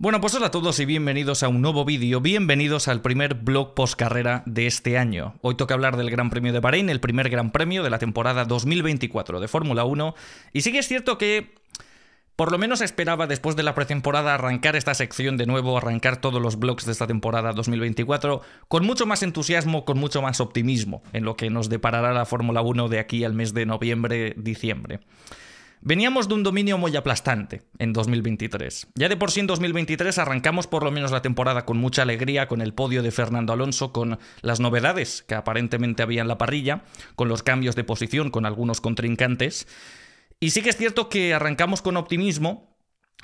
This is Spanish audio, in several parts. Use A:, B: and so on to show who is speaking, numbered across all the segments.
A: Bueno, pues hola a todos y bienvenidos a un nuevo vídeo, bienvenidos al primer blog post carrera de este año. Hoy toca hablar del Gran Premio de Bahrein, el primer Gran Premio de la temporada 2024 de Fórmula 1, y sí que es cierto que por lo menos esperaba después de la pretemporada arrancar esta sección de nuevo, arrancar todos los blogs de esta temporada 2024 con mucho más entusiasmo, con mucho más optimismo en lo que nos deparará la Fórmula 1 de aquí al mes de noviembre-diciembre. Veníamos de un dominio muy aplastante en 2023. Ya de por sí en 2023 arrancamos por lo menos la temporada con mucha alegría, con el podio de Fernando Alonso, con las novedades que aparentemente había en la parrilla, con los cambios de posición, con algunos contrincantes. Y sí que es cierto que arrancamos con optimismo,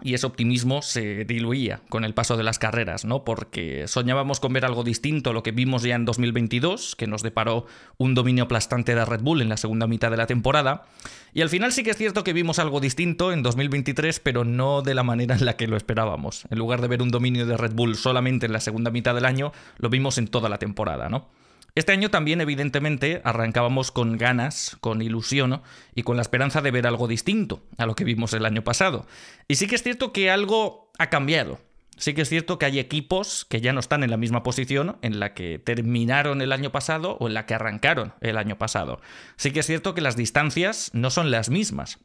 A: y ese optimismo se diluía con el paso de las carreras, ¿no? Porque soñábamos con ver algo distinto a lo que vimos ya en 2022, que nos deparó un dominio aplastante de Red Bull en la segunda mitad de la temporada, y al final sí que es cierto que vimos algo distinto en 2023, pero no de la manera en la que lo esperábamos. En lugar de ver un dominio de Red Bull solamente en la segunda mitad del año, lo vimos en toda la temporada, ¿no? Este año también, evidentemente, arrancábamos con ganas, con ilusión y con la esperanza de ver algo distinto a lo que vimos el año pasado. Y sí que es cierto que algo ha cambiado. Sí que es cierto que hay equipos que ya no están en la misma posición en la que terminaron el año pasado o en la que arrancaron el año pasado. Sí que es cierto que las distancias no son las mismas,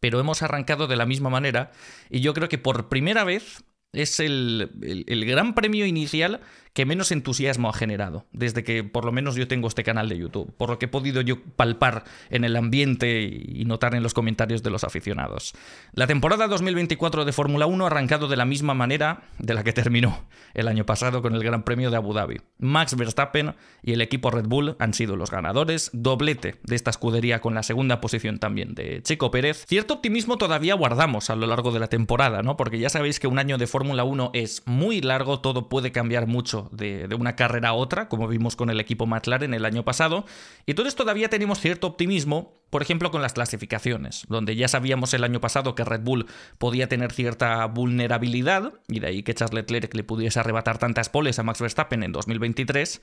A: pero hemos arrancado de la misma manera y yo creo que por primera vez es el, el gran premio inicial que menos entusiasmo ha generado, desde que por lo menos yo tengo este canal de YouTube, por lo que he podido yo palpar en el ambiente y notar en los comentarios de los aficionados. La temporada 2024 de Fórmula 1 ha arrancado de la misma manera de la que terminó el año pasado con el Gran Premio de Abu Dhabi. Max Verstappen y el equipo Red Bull han sido los ganadores, doblete de esta escudería con la segunda posición también de Chico Pérez. Cierto optimismo todavía guardamos a lo largo de la temporada, ¿no? Porque ya sabéis que un año de Fórmula 1 es muy largo, todo puede cambiar mucho de, una carrera a otra, como vimos con el equipo McLaren el año pasado. Y entonces todavía tenemos cierto optimismo, por ejemplo, con las clasificaciones, donde ya sabíamos el año pasado que Red Bull podía tener cierta vulnerabilidad, y de ahí que Charles Leclerc le pudiese arrebatar tantas poles a Max Verstappen en 2023.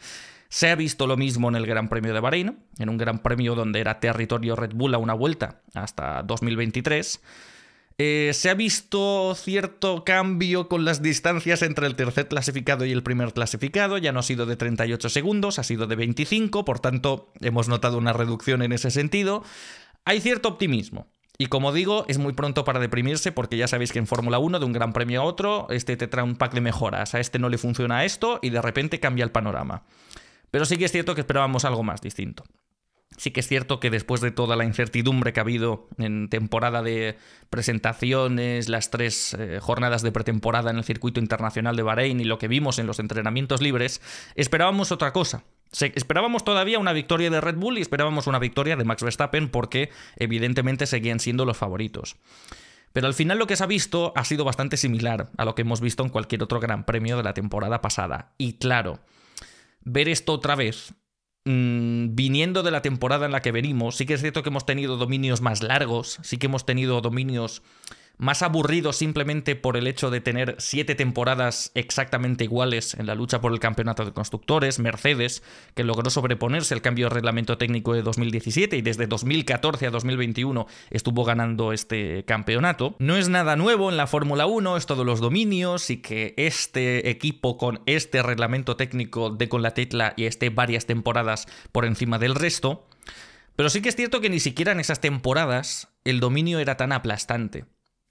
A: Se ha visto lo mismo en el Gran Premio de Bahrein, en un Gran Premio donde era territorio Red Bull a una vuelta hasta 2023. Eh, se ha visto cierto cambio con las distancias entre el tercer clasificado y el primer clasificado, ya no ha sido de 38 segundos, ha sido de 25, por tanto hemos notado una reducción en ese sentido. Hay cierto optimismo. Y como digo, es muy pronto para deprimirse porque ya sabéis que en Fórmula 1, de un gran premio a otro, este te trae un pack de mejoras, a este no le funciona esto y de repente cambia el panorama. Pero sí que es cierto que esperábamos algo más distinto. Sí que es cierto que después de toda la incertidumbre que ha habido en temporada de presentaciones, las tres eh, jornadas de pretemporada en el circuito internacional de Bahrein y lo que vimos en los entrenamientos libres, esperábamos otra cosa. esperábamos todavía una victoria de Red Bull y esperábamos una victoria de Max Verstappen porque evidentemente seguían siendo los favoritos. Pero al final lo que se ha visto ha sido bastante similar a lo que hemos visto en cualquier otro gran premio de la temporada pasada. Y claro, ver esto otra vez Mm, viniendo de la temporada en la que venimos, sí que es cierto que hemos tenido dominios más largos, sí que hemos tenido dominios más aburrido simplemente por el hecho de tener siete temporadas exactamente iguales en la lucha por el campeonato de constructores, Mercedes, que logró sobreponerse al cambio de reglamento técnico de 2017 y desde 2014 a 2021 estuvo ganando este campeonato. No es nada nuevo en la Fórmula 1, es todos los dominios y que este equipo con este reglamento técnico de con la tecla y esté varias temporadas por encima del resto. Pero sí que es cierto que ni siquiera en esas temporadas el dominio era tan aplastante.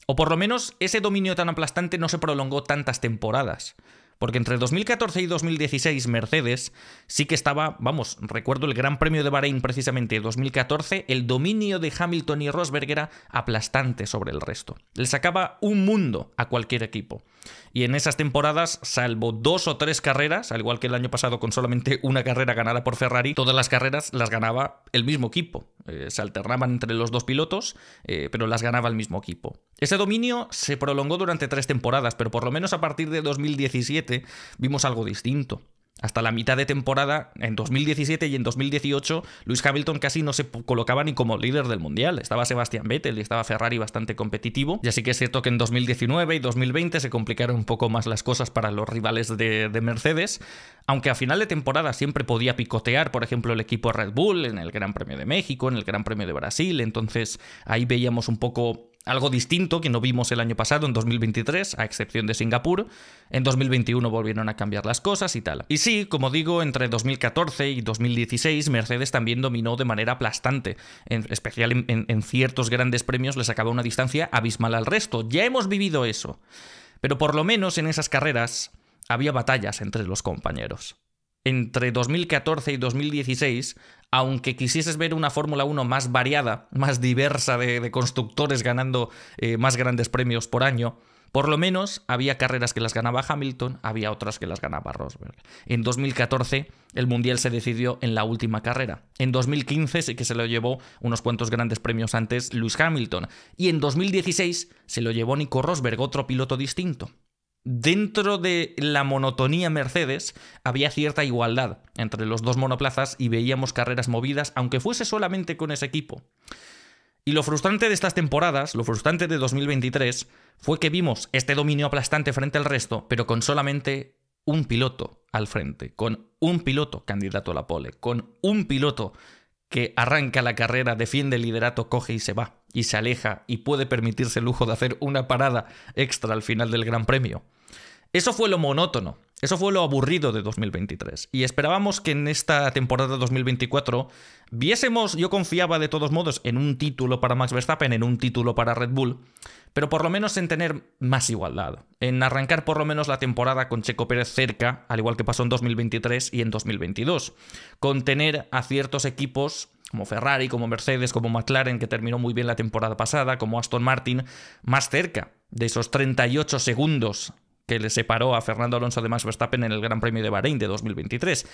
A: O por lo menos ese dominio tan aplastante no se prolongó tantas temporadas. Porque entre 2014 y 2016 Mercedes sí que estaba, vamos, recuerdo el Gran Premio de Bahrein precisamente 2014, el dominio de Hamilton y Rosberg era aplastante sobre el resto. Le sacaba un mundo a cualquier equipo. Y en esas temporadas, salvo dos o tres carreras, al igual que el año pasado con solamente una carrera ganada por Ferrari, todas las carreras las ganaba el mismo equipo. Eh, se alternaban entre los dos pilotos, eh, pero las ganaba el mismo equipo. Ese dominio se prolongó durante tres temporadas, pero por lo menos a partir de 2017 vimos algo distinto. Hasta la mitad de temporada, en 2017 y en 2018, Luis Hamilton casi no se colocaba ni como líder del mundial. Estaba Sebastián Vettel y estaba Ferrari bastante competitivo. Y así que es cierto que en 2019 y 2020 se complicaron un poco más las cosas para los rivales de, de Mercedes. Aunque a final de temporada siempre podía picotear, por ejemplo, el equipo Red Bull en el Gran Premio de México, en el Gran Premio de Brasil. Entonces ahí veíamos un poco algo distinto que no vimos el año pasado, en 2023, a excepción de Singapur. En 2021 volvieron a cambiar las cosas y tal. Y sí, como digo, entre 2014 y 2016 Mercedes también dominó de manera aplastante, en especial en, ciertos grandes premios les acaba una distancia abismal al resto. Ya hemos vivido eso. Pero por lo menos en esas carreras había batallas entre los compañeros. Entre 2014 y 2016 aunque quisieses ver una Fórmula 1 más variada, más diversa de, constructores ganando eh, más grandes premios por año, por lo menos había carreras que las ganaba Hamilton, había otras que las ganaba Rosberg. En 2014 el Mundial se decidió en la última carrera. En 2015 sí que se lo llevó unos cuantos grandes premios antes Lewis Hamilton. Y en 2016 se lo llevó Nico Rosberg, otro piloto distinto dentro de la monotonía Mercedes había cierta igualdad entre los dos monoplazas y veíamos carreras movidas, aunque fuese solamente con ese equipo. Y lo frustrante de estas temporadas, lo frustrante de 2023, fue que vimos este dominio aplastante frente al resto, pero con solamente un piloto al frente, con un piloto candidato a la pole, con un piloto que arranca la carrera, defiende el liderato, coge y se va, y se aleja, y puede permitirse el lujo de hacer una parada extra al final del Gran Premio. Eso fue lo monótono eso fue lo aburrido de 2023. Y esperábamos que en esta temporada 2024 viésemos, yo confiaba de todos modos, en un título para Max Verstappen, en un título para Red Bull, pero por lo menos en tener más igualdad, en arrancar por lo menos la temporada con Checo Pérez cerca, al igual que pasó en 2023 y en 2022, con tener a ciertos equipos como Ferrari, como Mercedes, como McLaren, que terminó muy bien la temporada pasada, como Aston Martin, más cerca de esos 38 segundos que le separó a Fernando Alonso de Max Verstappen en el Gran Premio de Bahrein de 2023.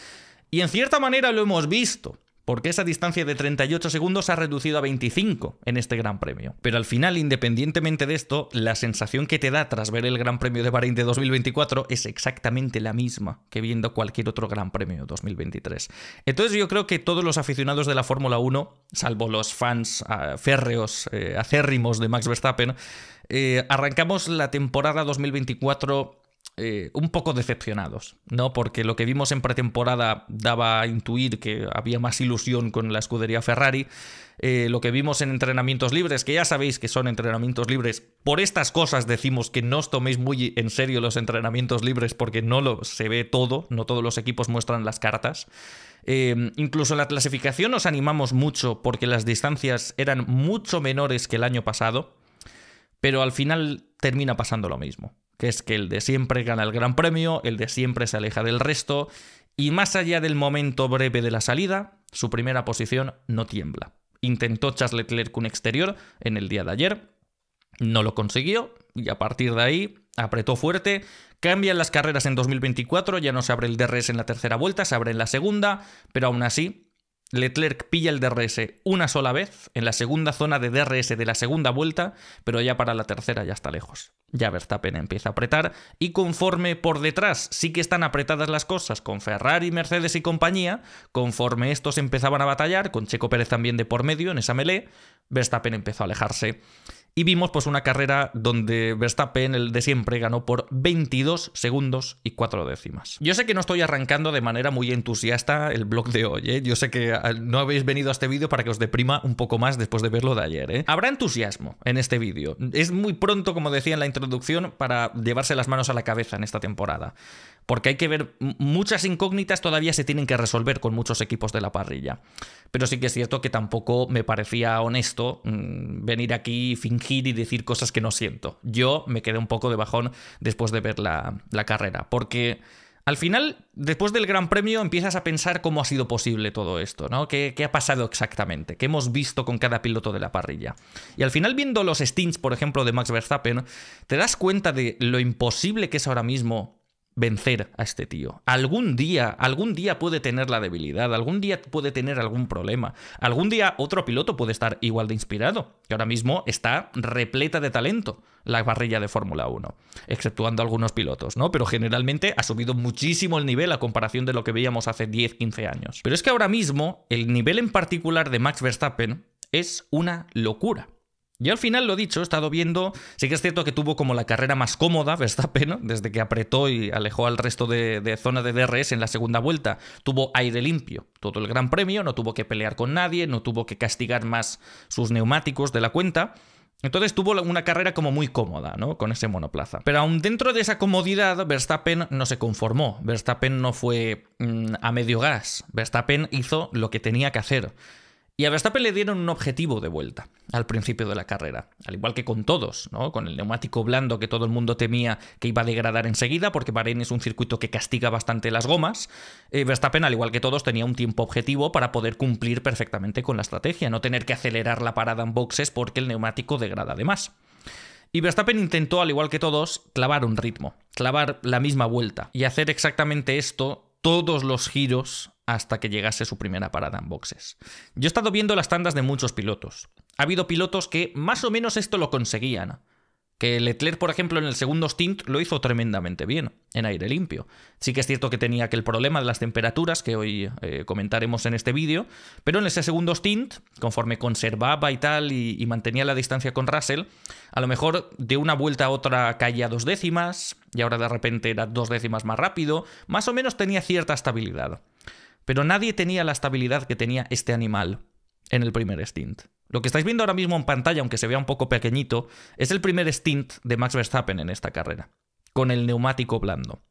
A: Y en cierta manera lo hemos visto, porque esa distancia de 38 segundos se ha reducido a 25 en este Gran Premio. Pero al final, independientemente de esto, la sensación que te da tras ver el Gran Premio de Bahrein de 2024 es exactamente la misma que viendo cualquier otro Gran Premio de 2023. Entonces yo creo que todos los aficionados de la Fórmula 1, salvo los fans eh, férreos, eh, acérrimos de Max Verstappen, eh, arrancamos la temporada 2024 eh, un poco decepcionados, ¿no? Porque lo que vimos en pretemporada daba a intuir que había más ilusión con la escudería Ferrari. Eh, lo que vimos en entrenamientos libres, que ya sabéis que son entrenamientos libres, por estas cosas decimos que no os toméis muy en serio los entrenamientos libres porque no lo, se ve todo, no todos los equipos muestran las cartas. incluso en la clasificación nos animamos mucho porque las distancias eran mucho menores que el año pasado. Pero al final termina pasando lo mismo, que es que el de siempre gana el gran premio, el de siempre se aleja del resto, y más allá del momento breve de la salida, su primera posición no tiembla. Intentó Charles Leclerc un exterior en el día de ayer, no lo consiguió, y a partir de ahí apretó fuerte. Cambian las carreras en 2024, ya no se abre el DRS en la tercera vuelta, se abre en la segunda, pero aún así Leclerc pilla el DRS una sola vez en la segunda zona de DRS de la segunda vuelta, pero ya para la tercera ya está lejos. Ya Verstappen empieza a apretar y conforme por detrás sí que están apretadas las cosas con Ferrari, Mercedes y compañía, conforme estos empezaban a batallar, con Checo Pérez también de por medio en esa melee, Verstappen empezó a alejarse y vimos pues una carrera donde Verstappen, el de siempre, ganó por 22 segundos y 4 décimas. Yo sé que no estoy arrancando de manera muy entusiasta el blog de hoy, ¿eh? yo sé que ah, no habéis venido a este vídeo para que os deprima un poco más después de verlo de ayer. ¿eh? Habrá entusiasmo en este vídeo. Es muy pronto, como decía en la introducción, para llevarse las manos a la cabeza en esta temporada porque hay que ver, muchas incógnitas todavía se tienen que resolver con muchos equipos de la parrilla. Pero sí que es cierto que tampoco me parecía honesto mm, venir aquí, fingir y decir cosas que no siento. Yo me quedé un poco de bajón después de ver la, carrera, porque... Al final, después del Gran Premio, empiezas a pensar cómo ha sido posible todo esto, ¿no? ¿Qué, ¿Qué, ha pasado exactamente? ¿Qué hemos visto con cada piloto de la parrilla? Y al final, viendo los stints, por ejemplo, de Max Verstappen, te das cuenta de lo imposible que es ahora mismo vencer a este tío. Algún día, algún día puede tener la debilidad, algún día puede tener algún problema, algún día otro piloto puede estar igual de inspirado, que ahora mismo está repleta de talento la barrilla de Fórmula 1, exceptuando algunos pilotos, ¿no? Pero generalmente ha subido muchísimo el nivel a comparación de lo que veíamos hace 10, 15 años. Pero es que ahora mismo el nivel en particular de Max Verstappen es una locura. Y al final, lo dicho, he estado viendo, sí que es cierto que tuvo como la carrera más cómoda Verstappen, desde que apretó y alejó al resto de, zona de DRS en la segunda vuelta, tuvo aire limpio todo el Gran Premio, no tuvo que pelear con nadie, no tuvo que castigar más sus neumáticos de la cuenta. Entonces tuvo una carrera como muy cómoda, ¿no? Con ese monoplaza. Pero aún dentro de esa comodidad, Verstappen no se conformó. Verstappen no fue mm, a medio gas. Verstappen hizo lo que tenía que hacer. Y a Verstappen le dieron un objetivo de vuelta al principio de la carrera, al igual que con todos, ¿no? Con el neumático blando que todo el mundo temía que iba a degradar enseguida, porque Bahrein es un circuito que castiga bastante las gomas. Eh, Verstappen, al igual que todos, tenía un tiempo objetivo para poder cumplir perfectamente con la estrategia, no tener que acelerar la parada en boxes porque el neumático degrada de más. Y Verstappen intentó, al igual que todos, clavar un ritmo, clavar la misma vuelta y hacer exactamente esto todos los giros hasta que llegase su primera parada en boxes. Yo he estado viendo las tandas de muchos pilotos. Ha habido pilotos que más o menos esto lo conseguían. Que Leclerc, por ejemplo, en el segundo stint lo hizo tremendamente bien, en aire limpio. Sí que es cierto que tenía aquel problema de las temperaturas, que hoy eh, comentaremos en este vídeo, pero en ese segundo stint, conforme conservaba y tal, y, y, mantenía la distancia con Russell, a lo mejor de una vuelta a otra caía dos décimas, y ahora de repente era dos décimas más rápido, más o menos tenía cierta estabilidad. Pero nadie tenía la estabilidad que tenía este animal en el primer stint. Lo que estáis viendo ahora mismo en pantalla, aunque se vea un poco pequeñito, es el primer stint de Max Verstappen en esta carrera, con el neumático blando.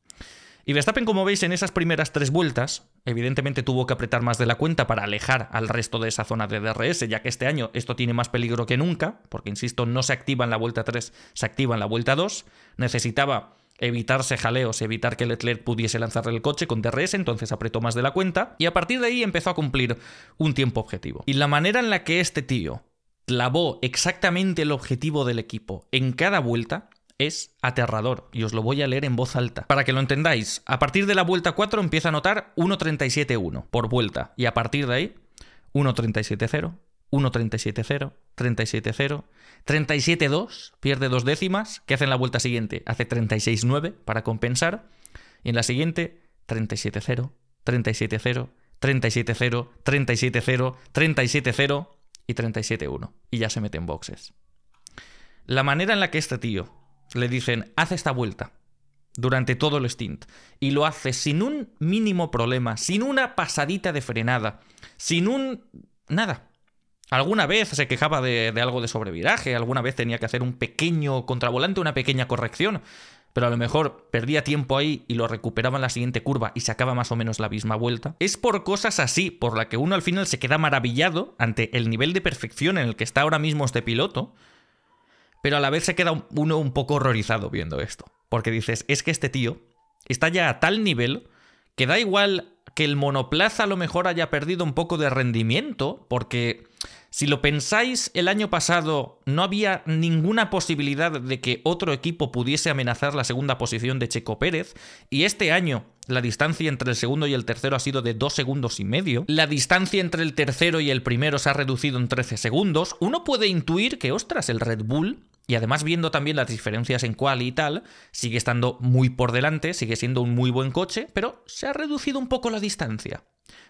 A: Y Verstappen, como veis, en esas primeras tres vueltas, evidentemente tuvo que apretar más de la cuenta para alejar al resto de esa zona de DRS, ya que este año esto tiene más peligro que nunca, porque, insisto, no se activa en la vuelta 3, se activa en la vuelta 2. Necesitaba evitarse jaleos, evitar que Leclerc pudiese lanzarle el coche con DRS, entonces apretó más de la cuenta y a partir de ahí empezó a cumplir un tiempo objetivo. Y la manera en la que este tío clavó exactamente el objetivo del equipo en cada vuelta es aterrador y os lo voy a leer en voz alta. Para que lo entendáis, a partir de la vuelta 4 empieza a notar 1.37.1 por vuelta y a partir de ahí 1.37.0, 1.37.0, 37.0, 37 pierde dos décimas. ¿Qué hace en la vuelta siguiente? Hace 36-9 para compensar. Y en la siguiente, 37-0, 37-0, 37-0, 37-0, 37-0 y 37-1. Y ya se mete en boxes. La manera en la que este tío le dicen, hace esta vuelta durante todo el stint y lo hace sin un mínimo problema, sin una pasadita de frenada, sin un... nada. Alguna vez se quejaba de, algo de sobreviraje, alguna vez tenía que hacer un pequeño contravolante, una pequeña corrección, pero a lo mejor perdía tiempo ahí y lo recuperaba en la siguiente curva y sacaba más o menos la misma vuelta. Es por cosas así por la que uno al final se queda maravillado ante el nivel de perfección en el que está ahora mismo este piloto, pero a la vez se queda uno un poco horrorizado viendo esto, porque dices, es que este tío está ya a tal nivel que da igual que el monoplaza a lo mejor haya perdido un poco de rendimiento, porque si lo pensáis, el año pasado no había ninguna posibilidad de que otro equipo pudiese amenazar la segunda posición de Checo Pérez, y este año la distancia entre el segundo y el tercero ha sido de 2 segundos y medio. La distancia entre el tercero y el primero se ha reducido en 13 segundos. Uno puede intuir que, ostras, el Red Bull y además viendo también las diferencias en cual y tal, sigue estando muy por delante, sigue siendo un muy buen coche, pero se ha reducido un poco la distancia.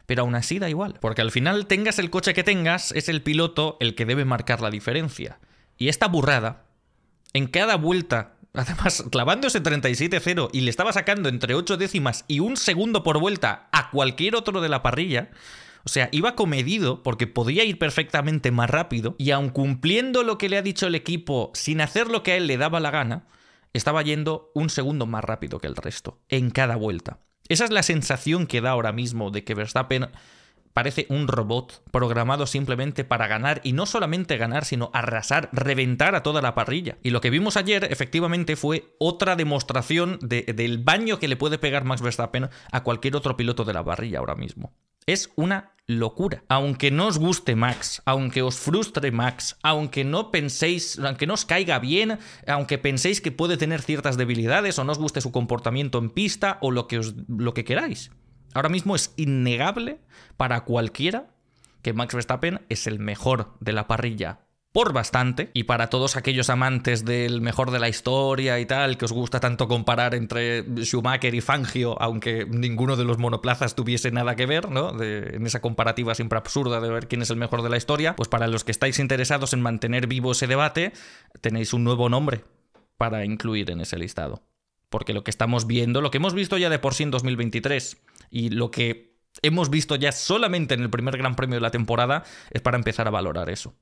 A: Pero aún así da igual, porque al final tengas el coche que tengas, es el piloto el que debe marcar la diferencia. Y esta burrada, en cada vuelta Además, clavándose 37-0 y le estaba sacando entre 8 décimas y un segundo por vuelta a cualquier otro de la parrilla, o sea, iba comedido porque podía ir perfectamente más rápido y aun cumpliendo lo que le ha dicho el equipo sin hacer lo que a él le daba la gana, estaba yendo un segundo más rápido que el resto en cada vuelta. Esa es la sensación que da ahora mismo de que Verstappen parece un robot programado simplemente para ganar y no solamente ganar, sino arrasar, reventar a toda la parrilla. Y lo que vimos ayer efectivamente fue otra demostración del baño que le puede pegar Max Verstappen a cualquier otro piloto de la parrilla ahora mismo. Es una locura. Aunque no os guste Max, aunque os frustre Max, aunque no penséis, aunque no os caiga bien, aunque penséis que puede tener ciertas debilidades o no os guste su comportamiento en pista o lo que, os, lo que queráis. Ahora mismo es innegable para cualquiera que Max Verstappen es el mejor de la parrilla por bastante. Y para todos aquellos amantes del mejor de la historia y tal, que os gusta tanto comparar entre Schumacher y Fangio, aunque ninguno de los monoplazas tuviese nada que ver, ¿no? en esa comparativa siempre absurda de ver quién es el mejor de la historia, pues para los que estáis interesados en mantener vivo ese debate, tenéis un nuevo nombre para incluir en ese listado. Porque lo que estamos viendo, lo que hemos visto ya de por sí en 2023 y lo que hemos visto ya solamente en el primer Gran Premio de la temporada, es para empezar a valorar eso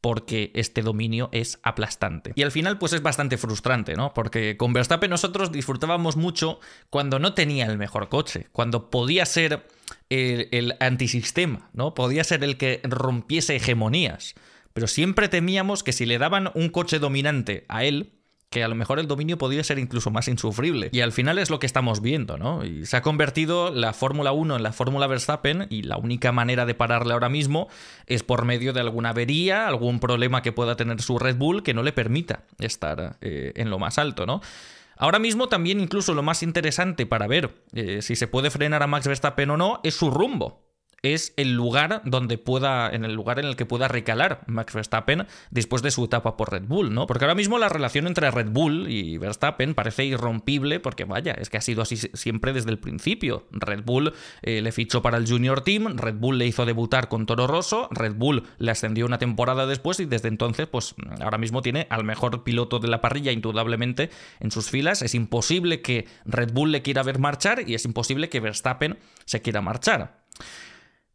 A: porque este dominio es aplastante. Y al final pues es bastante frustrante, ¿no? Porque con Verstappen nosotros disfrutábamos mucho cuando no tenía el mejor coche, cuando podía ser el, el antisistema, ¿no? Podía ser el que rompiese hegemonías. Pero siempre temíamos que si le daban un coche dominante a él, que a lo mejor el dominio podría ser incluso más insufrible. Y al final es lo que estamos viendo, ¿no? Y se ha convertido la Fórmula 1 en la Fórmula Verstappen y la única manera de pararle ahora mismo es por medio de alguna avería, algún problema que pueda tener su Red Bull que no le permita estar eh, en lo más alto, ¿no? Ahora mismo también incluso lo más interesante para ver eh, si se puede frenar a Max Verstappen o no es su rumbo es el lugar donde pueda, en el lugar en el que pueda recalar Max Verstappen después de su etapa por Red Bull, ¿no? Porque ahora mismo la relación entre Red Bull y Verstappen parece irrompible, porque vaya, es que ha sido así siempre desde el principio. Red Bull eh, le fichó para el Junior Team, Red Bull le hizo debutar con Toro Rosso, Red Bull le ascendió una temporada después y desde entonces, pues ahora mismo tiene al mejor piloto de la parrilla, indudablemente, en sus filas. Es imposible que Red Bull le quiera ver marchar y es imposible que Verstappen se quiera marchar.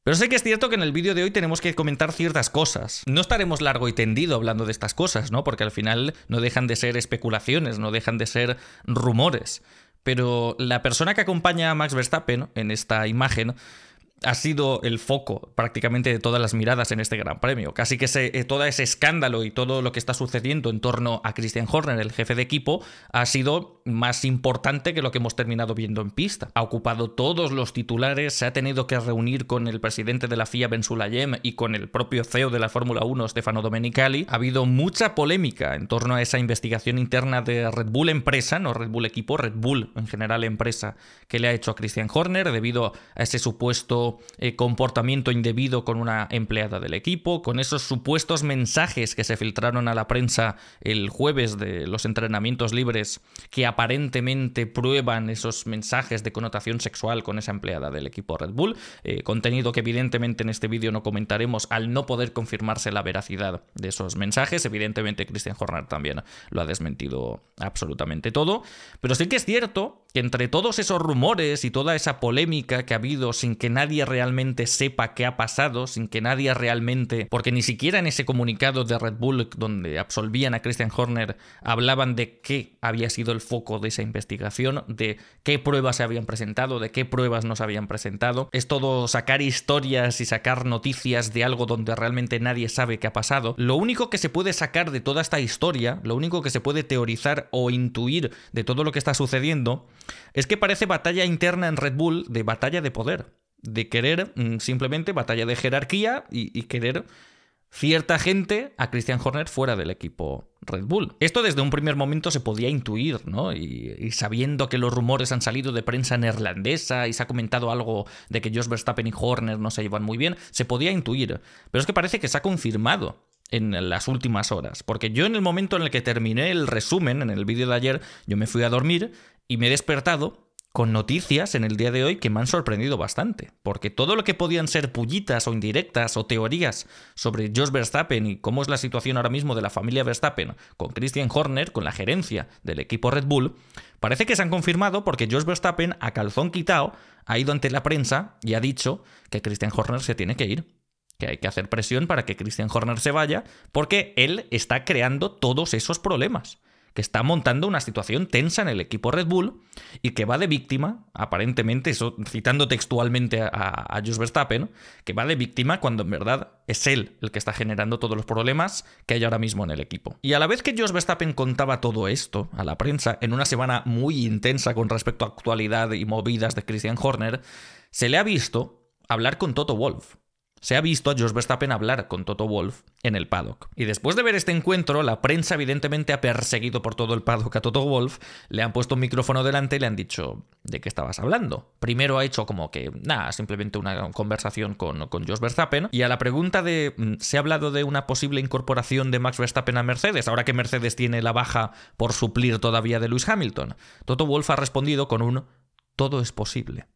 A: Pero sé que es cierto que en el vídeo de hoy tenemos que comentar ciertas cosas. No estaremos largo y tendido hablando de estas cosas, ¿no? Porque al final no dejan de ser especulaciones, no dejan de ser rumores. Pero la persona que acompaña a Max Verstappen en esta imagen ha sido el foco prácticamente de todas las miradas en este Gran Premio. Casi que eh, todo ese escándalo y todo lo que está sucediendo en torno a Christian Horner, el jefe de equipo, ha sido más importante que lo que hemos terminado viendo en pista. Ha ocupado todos los titulares, se ha tenido que reunir con el presidente de la FIA, Ben Yem y con el propio CEO de la Fórmula 1, Stefano Domenicali. Ha habido mucha polémica en torno a esa investigación interna de Red Bull empresa, no Red Bull equipo, Red Bull en general empresa, que le ha hecho a Christian Horner debido a ese supuesto eh, comportamiento indebido con una empleada del equipo, con esos supuestos mensajes que se filtraron a la prensa el jueves de los entrenamientos libres que aparentemente prueban esos mensajes de connotación sexual con esa empleada del equipo Red Bull, eh, contenido que evidentemente en este vídeo no comentaremos al no poder confirmarse la veracidad de esos mensajes, evidentemente Christian Horner también lo ha desmentido absolutamente todo, pero sí que es cierto que entre todos esos rumores y toda esa polémica que ha habido sin que nadie realmente sepa qué ha pasado, sin que nadie realmente, porque ni siquiera en ese comunicado de Red Bull donde absolvían a Christian Horner hablaban de qué había sido el foco de esa investigación, de qué pruebas se habían presentado, de qué pruebas no se habían presentado. Es todo sacar historias y sacar noticias de algo donde realmente nadie sabe qué ha pasado. Lo único que se puede sacar de toda esta historia, lo único que se puede teorizar o intuir de todo lo que está sucediendo, es que parece batalla interna en Red Bull de batalla de poder, de querer mm, simplemente batalla de jerarquía y, querer cierta gente a Christian Horner fuera del equipo Red Bull. Esto desde un primer momento se podía intuir, ¿no? Y, sabiendo que los rumores han salido de prensa neerlandesa y se ha comentado algo de que Jos Verstappen y Horner no se llevan muy bien, se podía intuir. Pero es que parece que se ha confirmado en las últimas horas. Porque yo en el momento en el que terminé el resumen, en el vídeo de ayer, yo me fui a dormir y me he despertado con noticias en el día de hoy que me han sorprendido bastante, porque todo lo que podían ser pullitas o indirectas o teorías sobre Jos Verstappen y cómo es la situación ahora mismo de la familia Verstappen con Christian Horner, con la gerencia del equipo Red Bull, parece que se han confirmado porque Jos Verstappen a calzón quitado ha ido ante la prensa y ha dicho que Christian Horner se tiene que ir, que hay que hacer presión para que Christian Horner se vaya, porque él está creando todos esos problemas que está montando una situación tensa en el equipo Red Bull y que va de víctima, aparentemente, eso citando textualmente a, a, Verstappen, que va de víctima cuando en verdad es él el que está generando todos los problemas que hay ahora mismo en el equipo. Y a la vez que Jos Verstappen contaba todo esto a la prensa, en una semana muy intensa con respecto a actualidad y movidas de Christian Horner, se le ha visto hablar con Toto Wolff se ha visto a George Verstappen hablar con Toto Wolf en el paddock. Y después de ver este encuentro, la prensa evidentemente ha perseguido por todo el paddock a Toto Wolf, le han puesto un micrófono delante y le han dicho, ¿de qué estabas hablando? Primero ha hecho como que, nada, simplemente una conversación con, con George Verstappen, y a la pregunta de, mm, ¿se ha hablado de una posible incorporación de Max Verstappen a Mercedes, ahora que Mercedes tiene la baja por suplir todavía de Lewis Hamilton? Toto Wolf ha respondido con un, todo es posible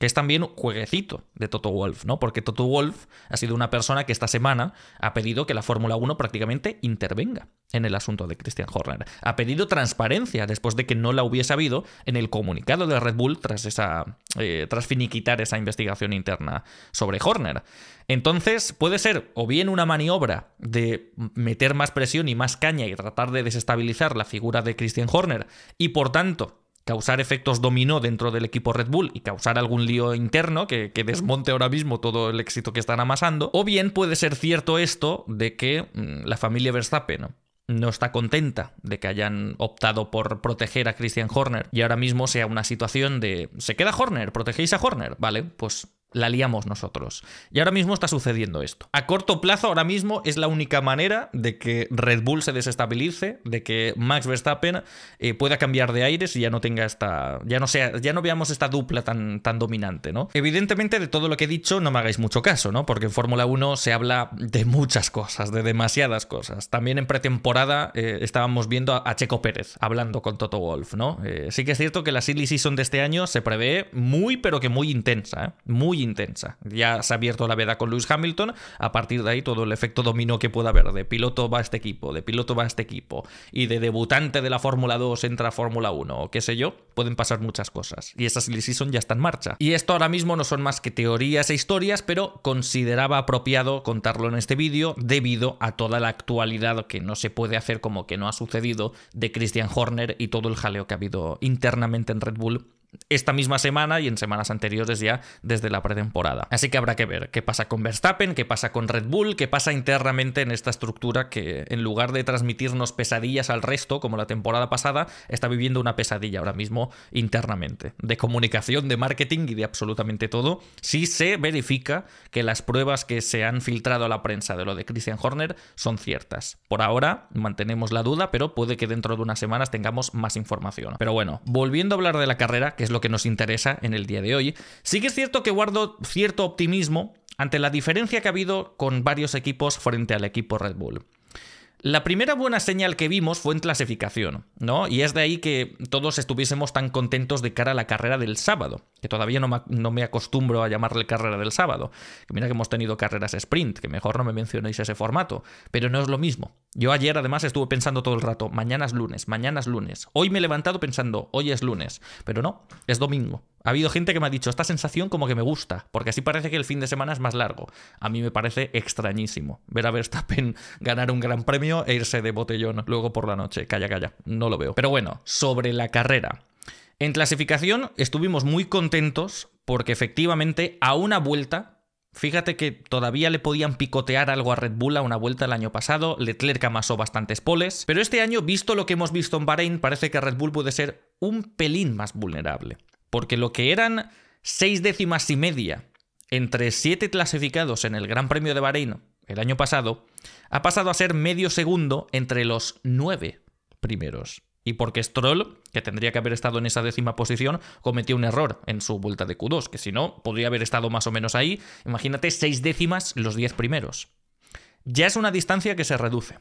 A: que es también un jueguecito de Toto Wolff, ¿no? Porque Toto Wolf ha sido una persona que esta semana ha pedido que la Fórmula 1 prácticamente intervenga en el asunto de Christian Horner. Ha pedido transparencia después de que no la hubiese habido en el comunicado de Red Bull tras esa eh, tras finiquitar esa investigación interna sobre Horner. Entonces, puede ser o bien una maniobra de meter más presión y más caña y tratar de desestabilizar la figura de Christian Horner y por tanto causar efectos dominó dentro del equipo Red Bull y causar algún lío interno que, desmonte ahora mismo todo el éxito que están amasando, o bien puede ser cierto esto de que mm, la familia Verstappen ¿no? no está contenta de que hayan optado por proteger a Christian Horner y ahora mismo sea una situación de se queda Horner, protegéis a Horner, vale, pues la liamos nosotros. Y ahora mismo está sucediendo esto. A corto plazo, ahora mismo es la única manera de que Red Bull se desestabilice, de que Max Verstappen eh, pueda cambiar de aires y ya no tenga esta. ya no sea, ya no veamos esta dupla tan, tan dominante, ¿no? Evidentemente, de todo lo que he dicho, no me hagáis mucho caso, ¿no? Porque en Fórmula 1 se habla de muchas cosas, de demasiadas cosas. También en pretemporada eh, estábamos viendo a, Checo Pérez hablando con Toto Wolf, ¿no? Eh, sí que es cierto que la silly season de este año se prevé muy, pero que muy intensa, Muy intensa. Ya se ha abierto la veda con Lewis Hamilton, a partir de ahí todo el efecto dominó que pueda haber, de piloto va este equipo, de piloto va este equipo, y de debutante de la Fórmula 2 entra a Fórmula 1, o qué sé yo, pueden pasar muchas cosas. Y esa silly ya está en marcha. Y esto ahora mismo no son más que teorías e historias, pero consideraba apropiado contarlo en este vídeo debido a toda la actualidad que no se puede hacer como que no ha sucedido de Christian Horner y todo el jaleo que ha habido internamente en Red Bull esta misma semana y en semanas anteriores ya desde la pretemporada. Así que habrá que ver qué pasa con Verstappen, qué pasa con Red Bull, qué pasa internamente en esta estructura que en lugar de transmitirnos pesadillas al resto, como la temporada pasada, está viviendo una pesadilla ahora mismo internamente, de comunicación, de marketing y de absolutamente todo, si se verifica que las pruebas que se han filtrado a la prensa de lo de Christian Horner son ciertas. Por ahora mantenemos la duda, pero puede que dentro de unas semanas tengamos más información. Pero bueno, volviendo a hablar de la carrera, que es lo que nos interesa en el día de hoy. Sí que es cierto que guardo cierto optimismo ante la diferencia que ha habido con varios equipos frente al equipo Red Bull. La primera buena señal que vimos fue en clasificación, ¿no? Y es de ahí que todos estuviésemos tan contentos de cara a la carrera del sábado, que todavía no me, acostumbro a llamarle carrera del sábado. mira que hemos tenido carreras sprint, que mejor no me mencionéis ese formato, pero no es lo mismo. Yo ayer además estuve pensando todo el rato, mañana es lunes, mañana es lunes. Hoy me he levantado pensando, hoy es lunes, pero no, es domingo. Ha habido gente que me ha dicho, esta sensación como que me gusta, porque así parece que el fin de semana es más largo. A mí me parece extrañísimo ver a Verstappen ganar un gran premio e irse de botellón luego por la noche. Calla, calla, no lo veo. Pero bueno, sobre la carrera. En clasificación estuvimos muy contentos porque efectivamente a una vuelta Fíjate que todavía le podían picotear algo a Red Bull a una vuelta el año pasado, Leclerc amasó bastantes poles, pero este año, visto lo que hemos visto en Bahrein, parece que Red Bull puede ser un pelín más vulnerable porque lo que eran seis décimas y media entre siete clasificados en el Gran Premio de Bahrein el año pasado, ha pasado a ser medio segundo entre los nueve primeros. Y porque Stroll, que tendría que haber estado en esa décima posición, cometió un error en su vuelta de Q2, que si no, podría haber estado más o menos ahí. Imagínate, seis décimas los diez primeros. Ya es una distancia que se reduce.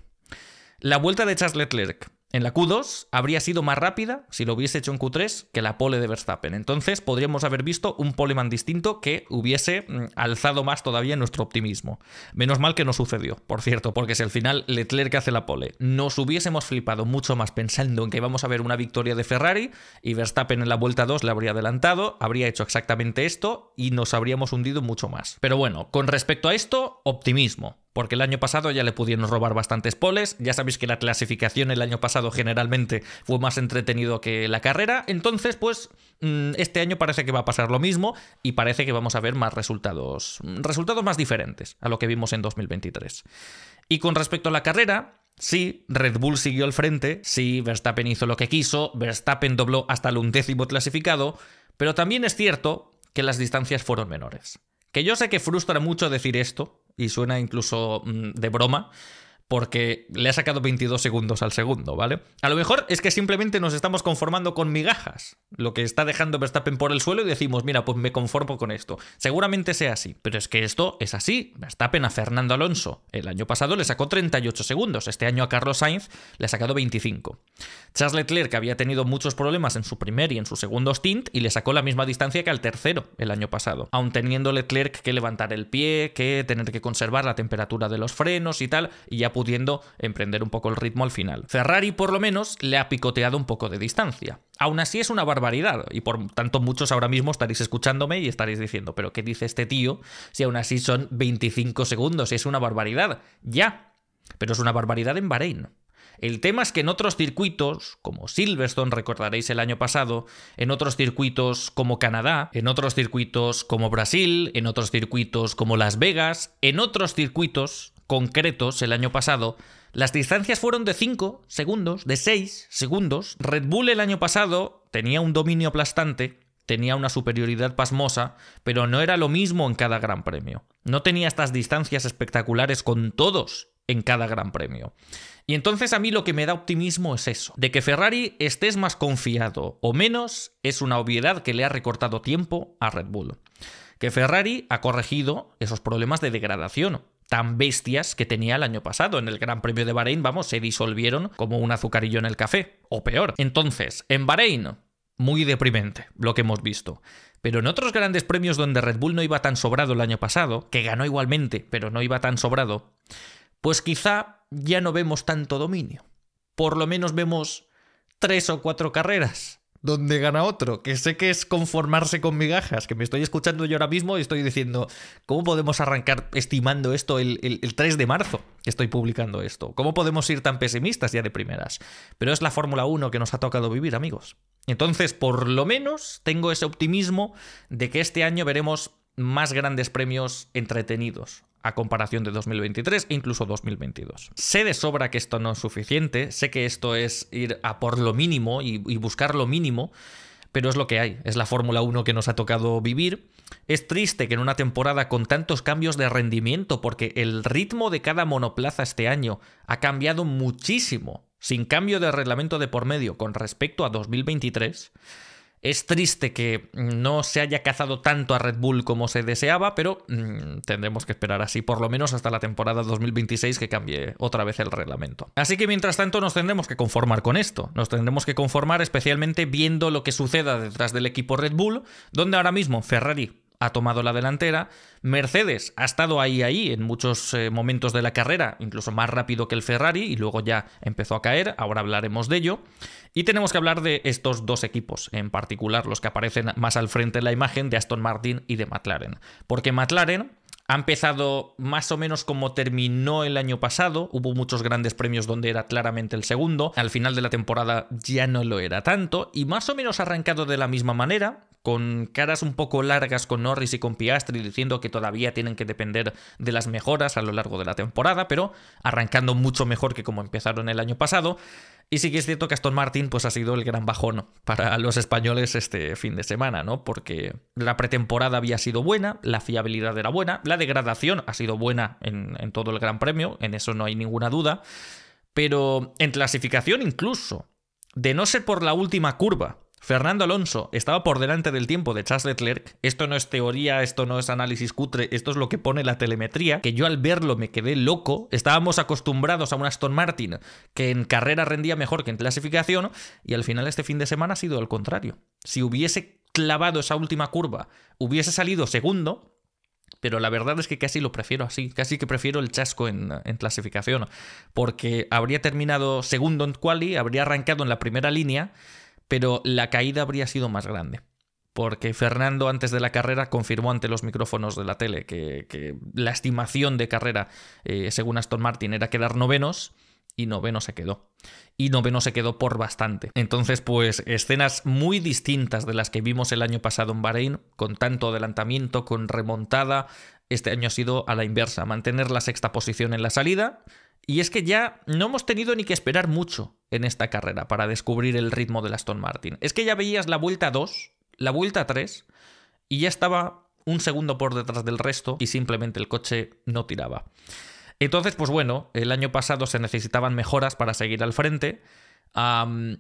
A: La vuelta de Charles Leclerc en la Q2 habría sido más rápida, si lo hubiese hecho en Q3, que la pole de Verstappen. Entonces podríamos haber visto un poleman distinto que hubiese mm, alzado más todavía nuestro optimismo. Menos mal que no sucedió, por cierto, porque si al final Leclerc hace la pole, nos hubiésemos flipado mucho más pensando en que íbamos a ver una victoria de Ferrari y Verstappen en la vuelta 2 le habría adelantado, habría hecho exactamente esto y nos habríamos hundido mucho más. Pero bueno, con respecto a esto, optimismo porque el año pasado ya le pudieron robar bastantes poles, ya sabéis que la clasificación el año pasado generalmente fue más entretenido que la carrera, entonces pues mm, este año parece que va a pasar lo mismo y parece que vamos a ver más resultados, mm, resultados más diferentes a lo que vimos en 2023. Y con respecto a la carrera, Sí, Red Bull siguió al frente, sí, Verstappen hizo lo que quiso, Verstappen dobló hasta el undécimo clasificado, pero también es cierto que las distancias fueron menores. Que yo sé que frustra mucho decir esto, y suena incluso mm, de broma porque le ha sacado 22 segundos al segundo, ¿vale? A lo mejor es que simplemente nos estamos conformando con migajas, lo que está dejando Verstappen por el suelo y decimos, mira, pues me conformo con esto. Seguramente sea así, pero es que esto es así. Verstappen a Fernando Alonso el año pasado le sacó 38 segundos, este año a Carlos Sainz le ha sacado 25. Charles Leclerc había tenido muchos problemas en su primer y en su segundo stint y le sacó la misma distancia que al tercero el año pasado, aun teniendo Leclerc que levantar el pie, que tener que conservar la temperatura de los frenos y tal, y ya pudiendo emprender un poco el ritmo al final. Ferrari por lo menos le ha picoteado un poco de distancia. Aún así es una barbaridad y por tanto muchos ahora mismo estaréis escuchándome y estaréis diciendo, pero ¿qué dice este tío si aún así son 25 segundos? Es una barbaridad. Ya, pero es una barbaridad en Bahrein. El tema es que en otros circuitos, como Silverstone, recordaréis el año pasado, en otros circuitos como Canadá, en otros circuitos como Brasil, en otros circuitos como Las Vegas, en otros circuitos concretos el año pasado, las distancias fueron de 5 segundos, de 6 segundos. Red Bull el año pasado tenía un dominio aplastante, tenía una superioridad pasmosa, pero no era lo mismo en cada gran premio. No tenía estas distancias espectaculares con todos en cada gran premio. Y entonces a mí lo que me da optimismo es eso, de que Ferrari estés más confiado o menos es una obviedad que le ha recortado tiempo a Red Bull. Que Ferrari ha corregido esos problemas de degradación tan bestias que tenía el año pasado. En el Gran Premio de Bahrein, vamos, se disolvieron como un azucarillo en el café, o peor. Entonces, en Bahrein, muy deprimente lo que hemos visto. Pero en otros grandes premios donde Red Bull no iba tan sobrado el año pasado, que ganó igualmente, pero no iba tan sobrado, pues quizá ya no vemos tanto dominio. Por lo menos vemos tres o cuatro carreras donde gana otro, que sé que es conformarse con migajas, que me estoy escuchando yo ahora mismo y estoy diciendo, ¿cómo podemos arrancar estimando esto el, 3 de marzo estoy publicando esto? ¿Cómo podemos ir tan pesimistas ya de primeras? Pero es la Fórmula 1 que nos ha tocado vivir, amigos. Entonces, por lo menos tengo ese optimismo de que este año veremos más grandes premios entretenidos, a comparación de 2023 e incluso 2022. Sé de sobra que esto no es suficiente, sé que esto es ir a por lo mínimo y, buscar lo mínimo, pero es lo que hay, es la Fórmula 1 que nos ha tocado vivir. Es triste que en una temporada con tantos cambios de rendimiento, porque el ritmo de cada monoplaza este año ha cambiado muchísimo, sin cambio de reglamento de por medio con respecto a 2023, es triste que mm, no se haya cazado tanto a Red Bull como se deseaba, pero mm, tendremos que esperar así por lo menos hasta la temporada 2026 que cambie otra vez el reglamento. Así que mientras tanto nos tendremos que conformar con esto. Nos tendremos que conformar especialmente viendo lo que suceda detrás del equipo Red Bull, donde ahora mismo Ferrari ha tomado la delantera. Mercedes ha estado ahí, ahí, en muchos eh, momentos de la carrera, incluso más rápido que el Ferrari, y luego ya empezó a caer, ahora hablaremos de ello. Y tenemos que hablar de estos dos equipos, en particular los que aparecen más al frente en la imagen de Aston Martin y de McLaren. Porque McLaren, ha empezado más o menos como terminó el año pasado. Hubo muchos grandes premios donde era claramente el segundo. Al final de la temporada ya no lo era tanto. Y más o menos ha arrancado de la misma manera con caras un poco largas con Norris y con Piastri diciendo que todavía tienen que depender de las mejoras a lo largo de la temporada, pero arrancando mucho mejor que como empezaron el año pasado. Y sí que es cierto que Aston Martin pues, ha sido el gran bajón para los españoles este fin de semana, ¿no? Porque la pretemporada había sido buena, la fiabilidad era buena, la degradación ha sido buena en, en todo el Gran Premio, en eso no hay ninguna duda. Pero en clasificación incluso, de no ser por la última curva, Fernando Alonso estaba por delante del tiempo de Charles Leclerc. Esto no es teoría, esto no es análisis cutre, esto es lo que pone la telemetría, que yo al verlo me quedé loco. Estábamos acostumbrados a un Aston Martin que en carrera rendía mejor que en clasificación y al final este fin de semana ha sido al contrario. Si hubiese clavado esa última curva, hubiese salido segundo, pero la verdad es que casi lo prefiero así, casi que prefiero el chasco en, en, clasificación, porque habría terminado segundo en quali, habría arrancado en la primera línea pero la caída habría sido más grande. Porque Fernando antes de la carrera confirmó ante los micrófonos de la tele que, la estimación de carrera, eh, según Aston Martin, era quedar novenos y noveno se quedó. Y noveno se quedó por bastante. Entonces, pues escenas muy distintas de las que vimos el año pasado en Bahrein, con tanto adelantamiento, con remontada. Este año ha sido a la inversa, mantener la sexta posición en la salida, y es que ya no hemos tenido ni que esperar mucho en esta carrera para descubrir el ritmo del Aston Martin. Es que ya veías la vuelta 2, la vuelta 3, y ya estaba un segundo por detrás del resto y simplemente el coche no tiraba. Entonces, pues bueno, el año pasado se necesitaban mejoras para seguir al frente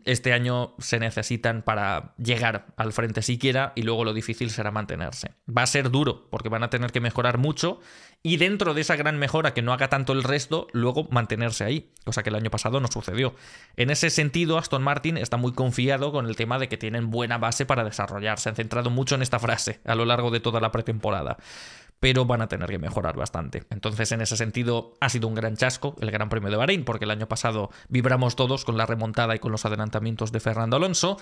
A: este año se necesitan para llegar al frente siquiera y luego lo difícil será mantenerse. Va a ser duro porque van a tener que mejorar mucho y dentro de esa gran mejora que no haga tanto el resto, luego mantenerse ahí, cosa que el año pasado no sucedió. En ese sentido, Aston Martin está muy confiado con el tema de que tienen buena base para desarrollarse, han centrado mucho en esta frase a lo largo de toda la pretemporada pero van a tener que mejorar bastante. Entonces, en ese sentido, ha sido un gran chasco el Gran Premio de Bahrein, porque el año pasado vibramos todos con la remontada y con los adelantamientos de Fernando Alonso.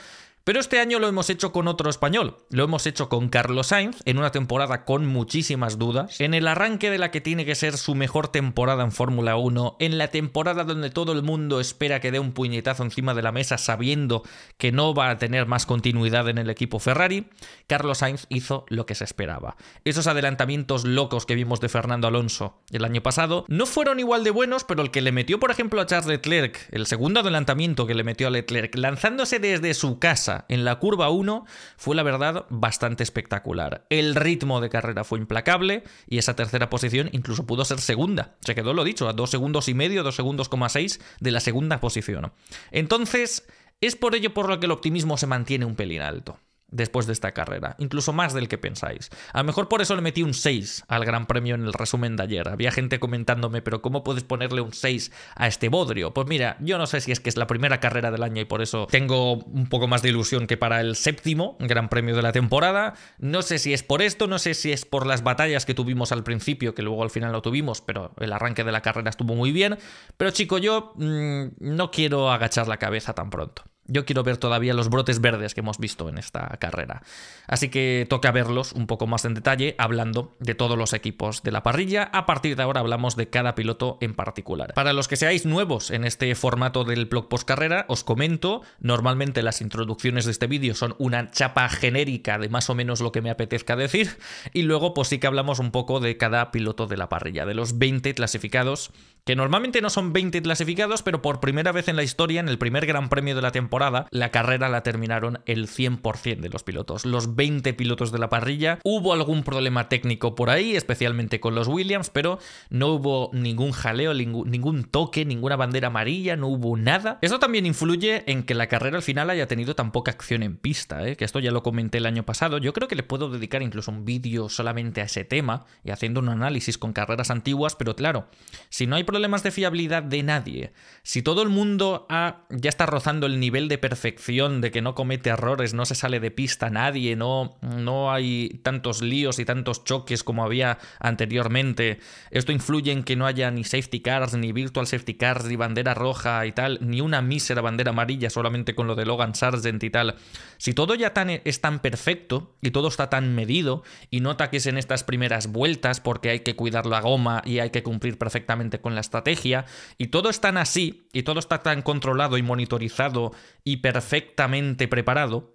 A: Pero este año lo hemos hecho con otro español. Lo hemos hecho con Carlos Sainz en una temporada con muchísimas dudas, en el arranque de la que tiene que ser su mejor temporada en Fórmula 1, en la temporada donde todo el mundo espera que dé un puñetazo encima de la mesa sabiendo que no va a tener más continuidad en el equipo Ferrari, Carlos Sainz hizo lo que se esperaba. Esos adelantamientos locos que vimos de Fernando Alonso el año pasado no fueron igual de buenos, pero el que le metió, por ejemplo, a Charles Leclerc, el segundo adelantamiento que le metió a Leclerc, lanzándose desde su casa, en la curva 1 fue la verdad bastante espectacular. El ritmo de carrera fue implacable y esa tercera posición incluso pudo ser segunda. Se quedó, lo dicho, a 2 segundos y medio, 2 segundos, 6 de la segunda posición. Entonces, es por ello por lo que el optimismo se mantiene un pelín alto después de esta carrera, incluso más del que pensáis. A lo mejor por eso le metí un 6 al Gran Premio en el resumen de ayer. Había gente comentándome, pero ¿cómo puedes ponerle un 6 a este bodrio? Pues mira, yo no sé si es que es la primera carrera del año y por eso tengo un poco más de ilusión que para el séptimo Gran Premio de la temporada. No sé si es por esto, no sé si es por las batallas que tuvimos al principio, que luego al final no tuvimos, pero el arranque de la carrera estuvo muy bien. Pero chico, yo mm, no quiero agachar la cabeza tan pronto. Yo quiero ver todavía los brotes verdes que hemos visto en esta carrera. Así que toca verlos un poco más en detalle, hablando de todos los equipos de la parrilla. A partir de ahora hablamos de cada piloto en particular. Para los que seáis nuevos en este formato del blog post carrera, os comento, normalmente las introducciones de este vídeo son una chapa genérica de más o menos lo que me apetezca decir, y luego pues sí que hablamos un poco de cada piloto de la parrilla, de los 20 clasificados que normalmente no son 20 clasificados, pero por primera vez en la historia, en el primer Gran Premio de la temporada, la carrera la terminaron el 100% de los pilotos, los 20 pilotos de la parrilla. Hubo algún problema técnico por ahí, especialmente con los Williams, pero no hubo ningún jaleo, ningún toque, ninguna bandera amarilla, no hubo nada. Eso también influye en que la carrera al final haya tenido tan poca acción en pista, ¿eh? que esto ya lo comenté el año pasado. Yo creo que le puedo dedicar incluso un vídeo solamente a ese tema y haciendo un análisis con carreras antiguas, pero claro, si no hay problema problemas de fiabilidad de nadie. Si todo el mundo ya está rozando el nivel de perfección, de que no comete errores, no se sale de pista nadie, no, no hay tantos líos y tantos choques como había anteriormente, esto influye en que no haya ni safety cars, ni virtual safety cars, ni bandera roja y tal, ni una mísera bandera amarilla solamente con lo de Logan Sargent y tal. Si todo ya es tan perfecto y todo está tan medido y no ataques en estas primeras vueltas porque hay que cuidar la goma y hay que cumplir perfectamente con las estrategia, y todo es tan así, y todo está tan controlado y monitorizado y perfectamente preparado,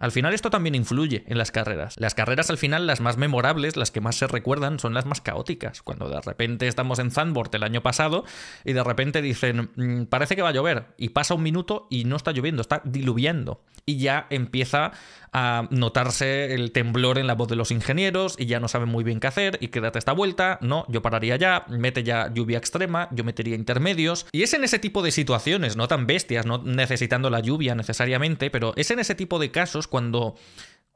A: al final esto también influye en las carreras. Las carreras al final las más memorables, las que más se recuerdan, son las más caóticas. Cuando de repente estamos en Zandvoort el año pasado y de repente dicen, mm, parece que va a llover, y pasa un minuto y no está lloviendo, está diluviando. Y ya empieza a notarse el temblor en la voz de los ingenieros y ya no saben muy bien qué hacer y quédate esta vuelta, no, yo pararía ya, mete ya lluvia extrema, yo metería intermedios. Y es en ese tipo de situaciones, no tan bestias, no necesitando la lluvia necesariamente, pero es en ese tipo de casos cuando,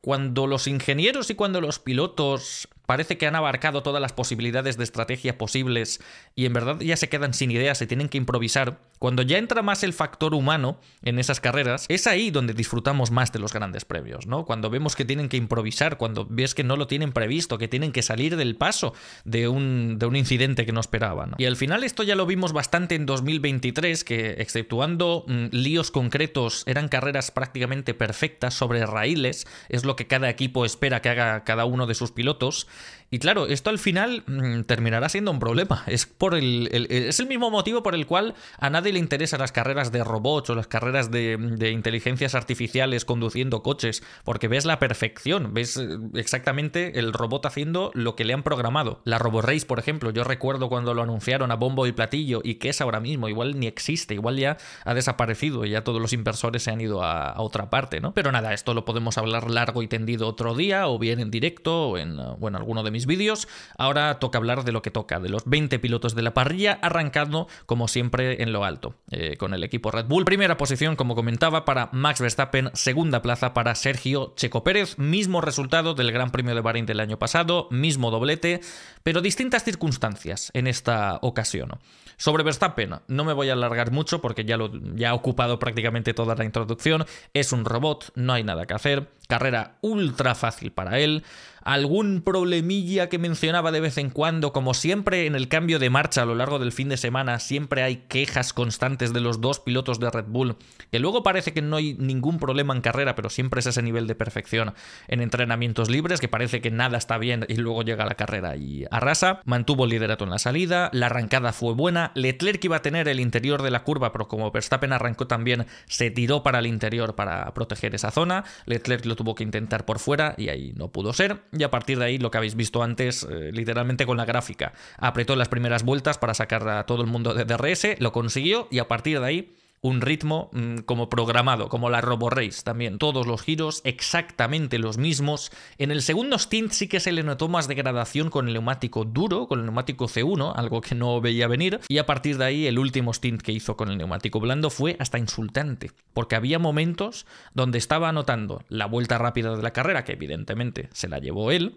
A: cuando los ingenieros y cuando los pilotos parece que han abarcado todas las posibilidades de estrategia posibles y en verdad ya se quedan sin ideas, se tienen que improvisar, cuando ya entra más el factor humano en esas carreras, es ahí donde disfrutamos más de los grandes premios, ¿no? Cuando vemos que tienen que improvisar, cuando ves que no lo tienen previsto, que tienen que salir del paso de un, de un incidente que no esperaban. Y al final esto ya lo vimos bastante en 2023, que exceptuando mm, líos concretos, eran carreras prácticamente perfectas sobre raíles, es lo que cada equipo espera que haga cada uno de sus pilotos, y claro, esto al final mm, terminará siendo un problema. Es, por el, es el mismo motivo por el cual a nadie le interesan las carreras de robots o las carreras de, inteligencias artificiales conduciendo coches, porque ves la perfección, ves eh, exactamente el robot haciendo lo que le han programado. La RoboRace, por ejemplo, yo recuerdo cuando lo anunciaron a bombo y platillo y que es ahora mismo, igual ni existe, igual ya ha desaparecido y ya todos los inversores se han ido a, otra parte, ¿no? Pero nada, esto lo podemos hablar largo y tendido otro día o bien en directo o en, o en alguno de mis vídeos. Ahora toca hablar de lo que toca, de los 20 pilotos de la parrilla, arrancando como siempre en lo alto, eh, con el equipo Red Bull. Primera posición, como comentaba, para Max Verstappen, segunda plaza para Sergio Checo Pérez, mismo resultado del Gran Premio de Bahrein del año pasado, mismo doblete, pero distintas circunstancias en esta ocasión. Sobre Verstappen, no me voy a alargar mucho porque ya, lo, ya ha ocupado prácticamente toda la introducción, es un robot, no hay nada que hacer, carrera ultra fácil para él, algún problemilla que mencionaba de vez en cuando, como siempre en el cambio de marcha a lo largo del fin de semana, siempre hay quejas constantes de los dos pilotos de Red Bull, que luego parece que no hay ningún problema en carrera, pero siempre es ese nivel de perfección en entrenamientos libres, que parece que nada está bien y luego llega la carrera y arrasa, mantuvo el liderato en la salida, la arrancada fue buena, Leclerc iba a tener el interior de la curva, pero como Verstappen arrancó también, se tiró para el interior para proteger esa zona, Leclerc lo tuvo tuvo que intentar por fuera y ahí no pudo ser. Y a partir de ahí, lo que habéis visto antes, eh, literalmente con la gráfica, apretó las primeras vueltas para sacar a todo el mundo de DRS, lo consiguió y a partir de ahí un ritmo mm, como programado, como la Robo también. Todos los giros exactamente los mismos. En el segundo stint sí que se le notó más degradación con el neumático duro, con el neumático C1, algo que no veía venir. Y a partir de ahí el último stint que hizo con el neumático blando fue hasta insultante, porque había momentos donde estaba anotando la vuelta rápida de la carrera, que evidentemente se la llevó él,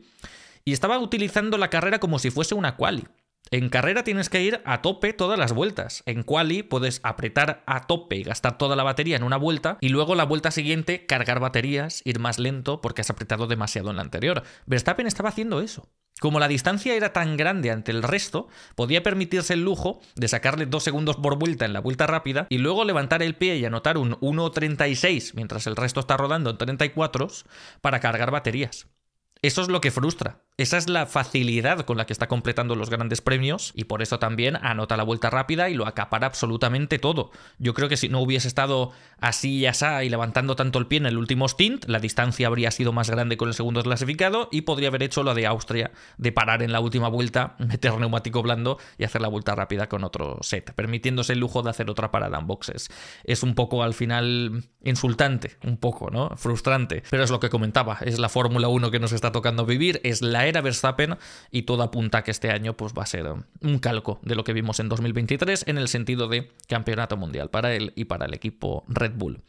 A: y estaba utilizando la carrera como si fuese una quali. En carrera tienes que ir a tope todas las vueltas. En quali puedes apretar a tope y gastar toda la batería en una vuelta y luego la vuelta siguiente cargar baterías, ir más lento porque has apretado demasiado en la anterior. Verstappen estaba haciendo eso. Como la distancia era tan grande ante el resto, podía permitirse el lujo de sacarle dos segundos por vuelta en la vuelta rápida y luego levantar el pie y anotar un 1.36 mientras el resto está rodando en 34 para cargar baterías. Eso es lo que frustra. Esa es la facilidad con la que está completando los grandes premios y por eso también anota la vuelta rápida y lo acapara absolutamente todo. Yo creo que si no hubiese estado así y así y levantando tanto el pie en el último stint, la distancia habría sido más grande con el segundo clasificado y podría haber hecho lo de Austria, de parar en la última vuelta, meter neumático blando y hacer la vuelta rápida con otro set, permitiéndose el lujo de hacer otra parada en boxes. Es un poco al final insultante, un poco, ¿no? Frustrante, pero es lo que comentaba, es la Fórmula 1 que nos está tocando vivir, es la era Verstappen y todo apunta a que este año pues, va a ser un calco de lo que vimos en 2023 en el sentido de campeonato mundial para él y para el equipo Red Bull.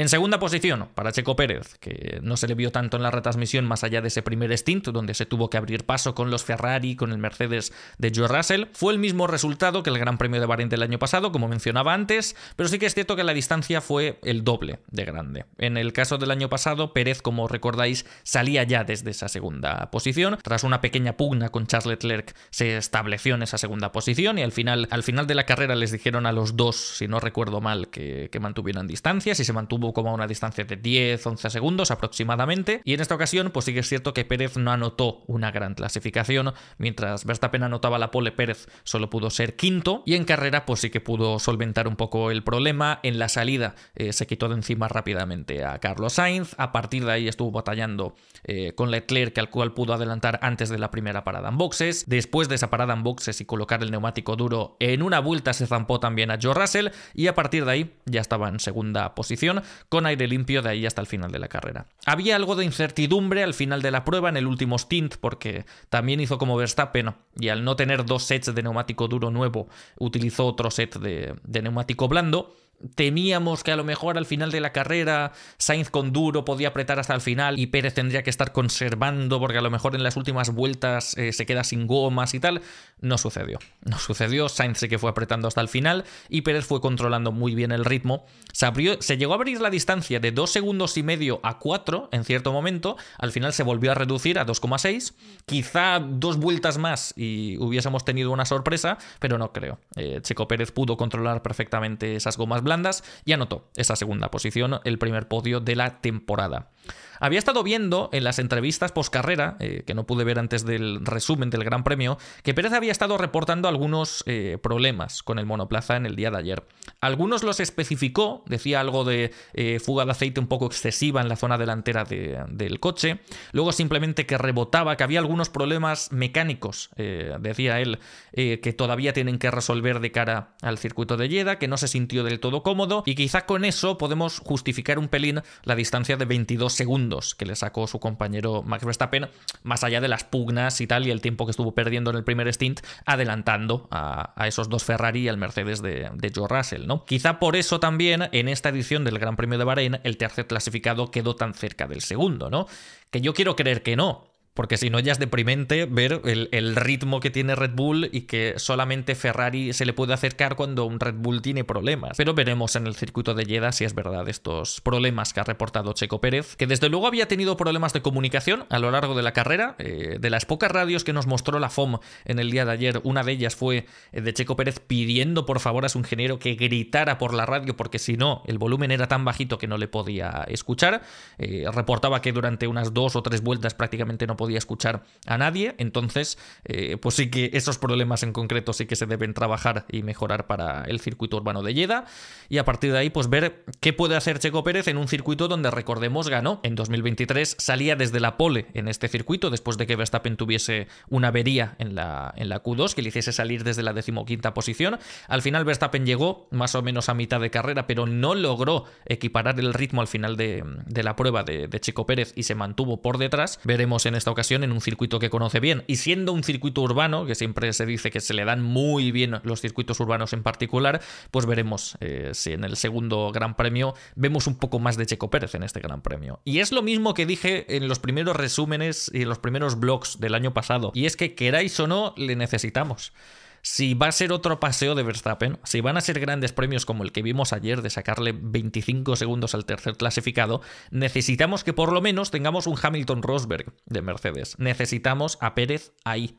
A: En segunda posición, para Checo Pérez, que no se le vio tanto en la retransmisión más allá de ese primer stint, donde se tuvo que abrir paso con los Ferrari, con el Mercedes de Joe Russell, fue el mismo resultado que el Gran Premio de Bahrein del año pasado, como mencionaba antes, pero sí que es cierto que la distancia fue el doble de grande. En el caso del año pasado, Pérez, como recordáis, salía ya desde esa segunda posición. Tras una pequeña pugna con Charles Leclerc, se estableció en esa segunda posición y al final, al final de la carrera les dijeron a los dos, si no recuerdo mal, que, que mantuvieran distancias y se mantuvo como a una distancia de 10-11 segundos aproximadamente. Y en esta ocasión, pues sí que es cierto que Pérez no anotó una gran clasificación, mientras Verstappen anotaba la pole, Pérez solo pudo ser quinto. Y en carrera, pues sí que pudo solventar un poco el problema. En la salida eh, se quitó de encima rápidamente a Carlos Sainz. A partir de ahí estuvo batallando eh, con Leclerc, al cual pudo adelantar antes de la primera parada en boxes. Después de esa parada en boxes y colocar el neumático duro en una vuelta, se zampó también a Joe Russell. Y a partir de ahí ya estaba en segunda posición con aire limpio de ahí hasta el final de la carrera. Había algo de incertidumbre al final de la prueba en el último stint porque también hizo como Verstappen y al no tener dos sets de neumático duro nuevo utilizó otro set de, neumático blando temíamos que a lo mejor al final de la carrera Sainz con duro podía apretar hasta el final y Pérez tendría que estar conservando porque a lo mejor en las últimas vueltas eh, se queda sin gomas y tal, no sucedió. No sucedió, Sainz sí que fue apretando hasta el final y Pérez fue controlando muy bien el ritmo. Se, abrió, se llegó a abrir la distancia de 2 segundos y medio a 4 en cierto momento, al final se volvió a reducir a 2,6, quizá dos vueltas más y hubiésemos tenido una sorpresa, pero no creo. Eh, Checo Pérez pudo controlar perfectamente esas gomas blandas y anotó esa segunda posición, el primer podio de la temporada. Había estado viendo en las entrevistas poscarrera, eh, que no pude ver antes del resumen del Gran Premio, que Pérez había estado reportando algunos eh, problemas con el monoplaza en el día de ayer. Algunos los especificó, decía algo de eh, fuga de aceite un poco excesiva en la zona delantera del coche, luego simplemente que rebotaba, que había algunos problemas mecánicos, eh, decía él, que todavía tienen que resolver de cara al circuito de Jeddah, que no se sintió del todo cómodo, y quizá con eso podemos justificar un pelín la distancia de 22 segundos que le sacó su compañero Max Verstappen, más allá de las pugnas y tal, y el tiempo que estuvo perdiendo en el primer stint, adelantando a, esos dos Ferrari y al Mercedes de, Joe Russell, ¿no? Quizá por eso también en esta edición del Gran Premio de Bahrein, el tercer clasificado quedó tan cerca del segundo, ¿no? Que yo quiero creer que no, porque si no ya es deprimente ver el, ritmo que tiene Red Bull y que solamente Ferrari se le puede acercar cuando un Red Bull tiene problemas. Pero veremos en el circuito de Jeddah si es verdad estos problemas que ha reportado Checo Pérez, que desde luego había tenido problemas de comunicación a lo largo de la carrera. Eh, de las pocas radios que nos mostró la FOM en el día de ayer, una de ellas fue eh, de Checo Pérez pidiendo por favor a su ingeniero que gritara por la radio porque si no el volumen era tan bajito que no le podía escuchar. Eh, reportaba que durante unas dos o tres vueltas prácticamente no podía podía escuchar a nadie. Entonces, eh, pues sí que esos problemas en concreto sí que se deben trabajar y mejorar para el circuito urbano de lleda Y a partir de ahí, pues ver qué puede hacer Checo Pérez en un circuito donde, recordemos, ganó en 2023, salía desde la pole en este circuito después de que Verstappen tuviese una avería en la, en la Q2 que le hiciese salir desde la decimoquinta posición. Al final Verstappen llegó más o menos a mitad de carrera, pero no logró equiparar el ritmo al final de, la prueba de, de Checo Pérez y se mantuvo por detrás. Veremos en esta ocasión en un circuito que conoce bien. Y siendo un circuito urbano, que siempre se dice que se le dan muy bien los circuitos urbanos en particular, pues veremos eh, si en el segundo Gran Premio vemos un poco más de Checo Pérez en este Gran Premio. Y es lo mismo que dije en los primeros resúmenes y en los primeros blogs del año pasado. Y es que queráis o no, le necesitamos si va a ser otro paseo de Verstappen, si van a ser grandes premios como el que vimos ayer de sacarle 25 segundos al tercer clasificado, necesitamos que por lo menos tengamos un Hamilton Rosberg de Mercedes. Necesitamos a Pérez ahí.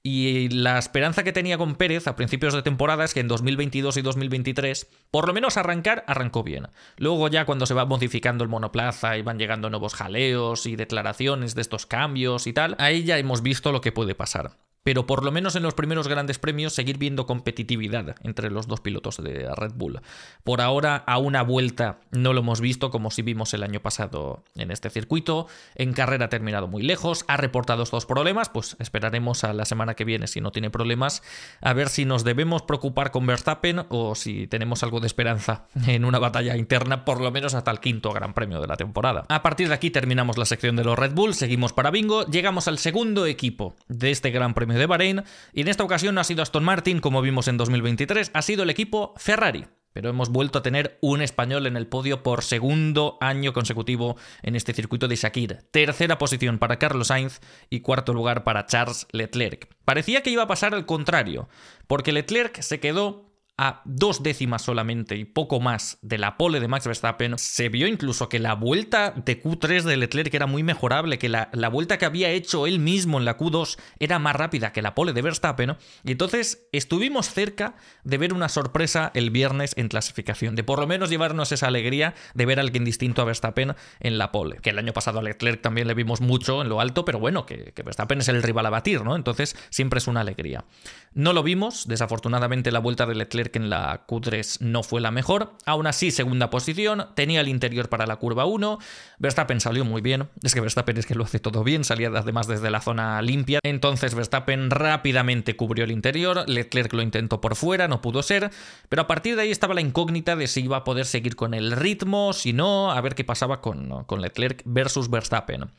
A: Y la esperanza que tenía con Pérez a principios de temporada es que en 2022 y 2023, por lo menos arrancar, arrancó bien. Luego ya cuando se va modificando el monoplaza y van llegando nuevos jaleos y declaraciones de estos cambios y tal, ahí ya hemos visto lo que puede pasar pero por lo menos en los primeros grandes premios seguir viendo competitividad entre los dos pilotos de Red Bull. Por ahora a una vuelta no lo hemos visto como si vimos el año pasado en este circuito, en carrera ha terminado muy lejos, ha reportado estos problemas, pues esperaremos a la semana que viene si no tiene problemas, a ver si nos debemos preocupar con Verstappen o si tenemos algo de esperanza en una batalla interna, por lo menos hasta el quinto gran premio de la temporada. A partir de aquí terminamos la sección de los Red Bull, seguimos para Bingo, llegamos al segundo equipo de este gran premio de Bahrein, y en esta ocasión no ha sido Aston Martin, como vimos en 2023, ha sido el equipo Ferrari. Pero hemos vuelto a tener un español en el podio por segundo año consecutivo en este circuito de Shakir. Tercera posición para Carlos Sainz y cuarto lugar para Charles Leclerc. Parecía que iba a pasar al contrario, porque Leclerc se quedó a dos décimas solamente y poco más de la pole de Max Verstappen, se vio incluso que la vuelta de Q3 de Leclerc era muy mejorable, que la, vuelta que había hecho él mismo en la Q2 era más rápida que la pole de Verstappen, y entonces estuvimos cerca de ver una sorpresa el viernes en clasificación, de por lo menos llevarnos esa alegría de ver a alguien distinto a Verstappen en la pole, que el año pasado a Leclerc también le vimos mucho en lo alto, pero bueno, que, que Verstappen es el rival a batir, ¿no? Entonces siempre es una alegría. No lo vimos, desafortunadamente la vuelta de Leclerc que en la Q3 no fue la mejor. Aún así, segunda posición, tenía el interior para la curva 1. Verstappen salió muy bien. Es que Verstappen es que lo hace todo bien, salía además desde la zona limpia. Entonces Verstappen rápidamente cubrió el interior, Leclerc lo intentó por fuera, no pudo ser, pero a partir de ahí estaba la incógnita de si iba a poder seguir con el ritmo, si no, a ver qué pasaba con, con Leclerc versus Verstappen.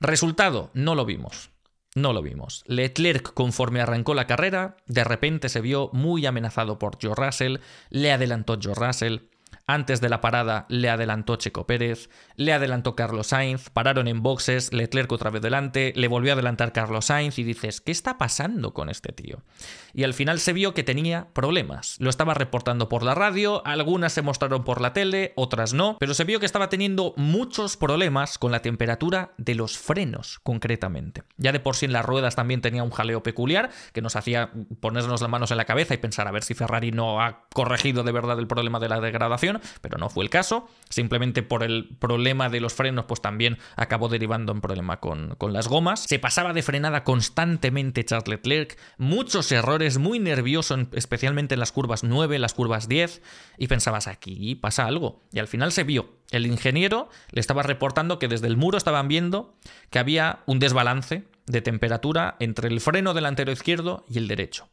A: Resultado, no lo vimos. No lo vimos. Leclerc, conforme arrancó la carrera, de repente se vio muy amenazado por Joe Russell, le adelantó Joe Russell, antes de la parada le adelantó Checo Pérez, le adelantó Carlos Sainz, pararon en boxes, Leclerc otra vez delante, le volvió a adelantar Carlos Sainz y dices, ¿qué está pasando con este tío? Y al final se vio que tenía problemas. Lo estaba reportando por la radio, algunas se mostraron por la tele, otras no, pero se vio que estaba teniendo muchos problemas con la temperatura de los frenos concretamente. Ya de por sí en las ruedas también tenía un jaleo peculiar que nos hacía ponernos las manos en la cabeza y pensar a ver si Ferrari no ha corregido de verdad el problema de la degradación pero no fue el caso. Simplemente por el problema de los frenos, pues también acabó derivando en problema con, con las gomas. Se pasaba de frenada constantemente Charles Leclerc, muchos errores, muy nervioso, especialmente en las curvas 9, las curvas 10, y pensabas, aquí pasa algo. Y al final se vio. El ingeniero le estaba reportando que desde el muro estaban viendo que había un desbalance de temperatura entre el freno delantero izquierdo y el derecho.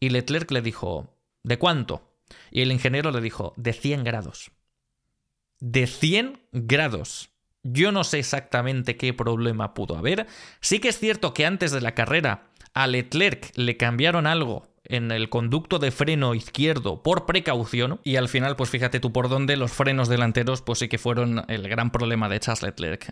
A: Y Leclerc le dijo, ¿de cuánto? Y el ingeniero le dijo, de 100 grados. De 100 grados. Yo no sé exactamente qué problema pudo haber. Sí que es cierto que antes de la carrera a Leclerc le cambiaron algo en el conducto de freno izquierdo por precaución y al final pues fíjate tú por dónde los frenos delanteros pues sí que fueron el gran problema de Charles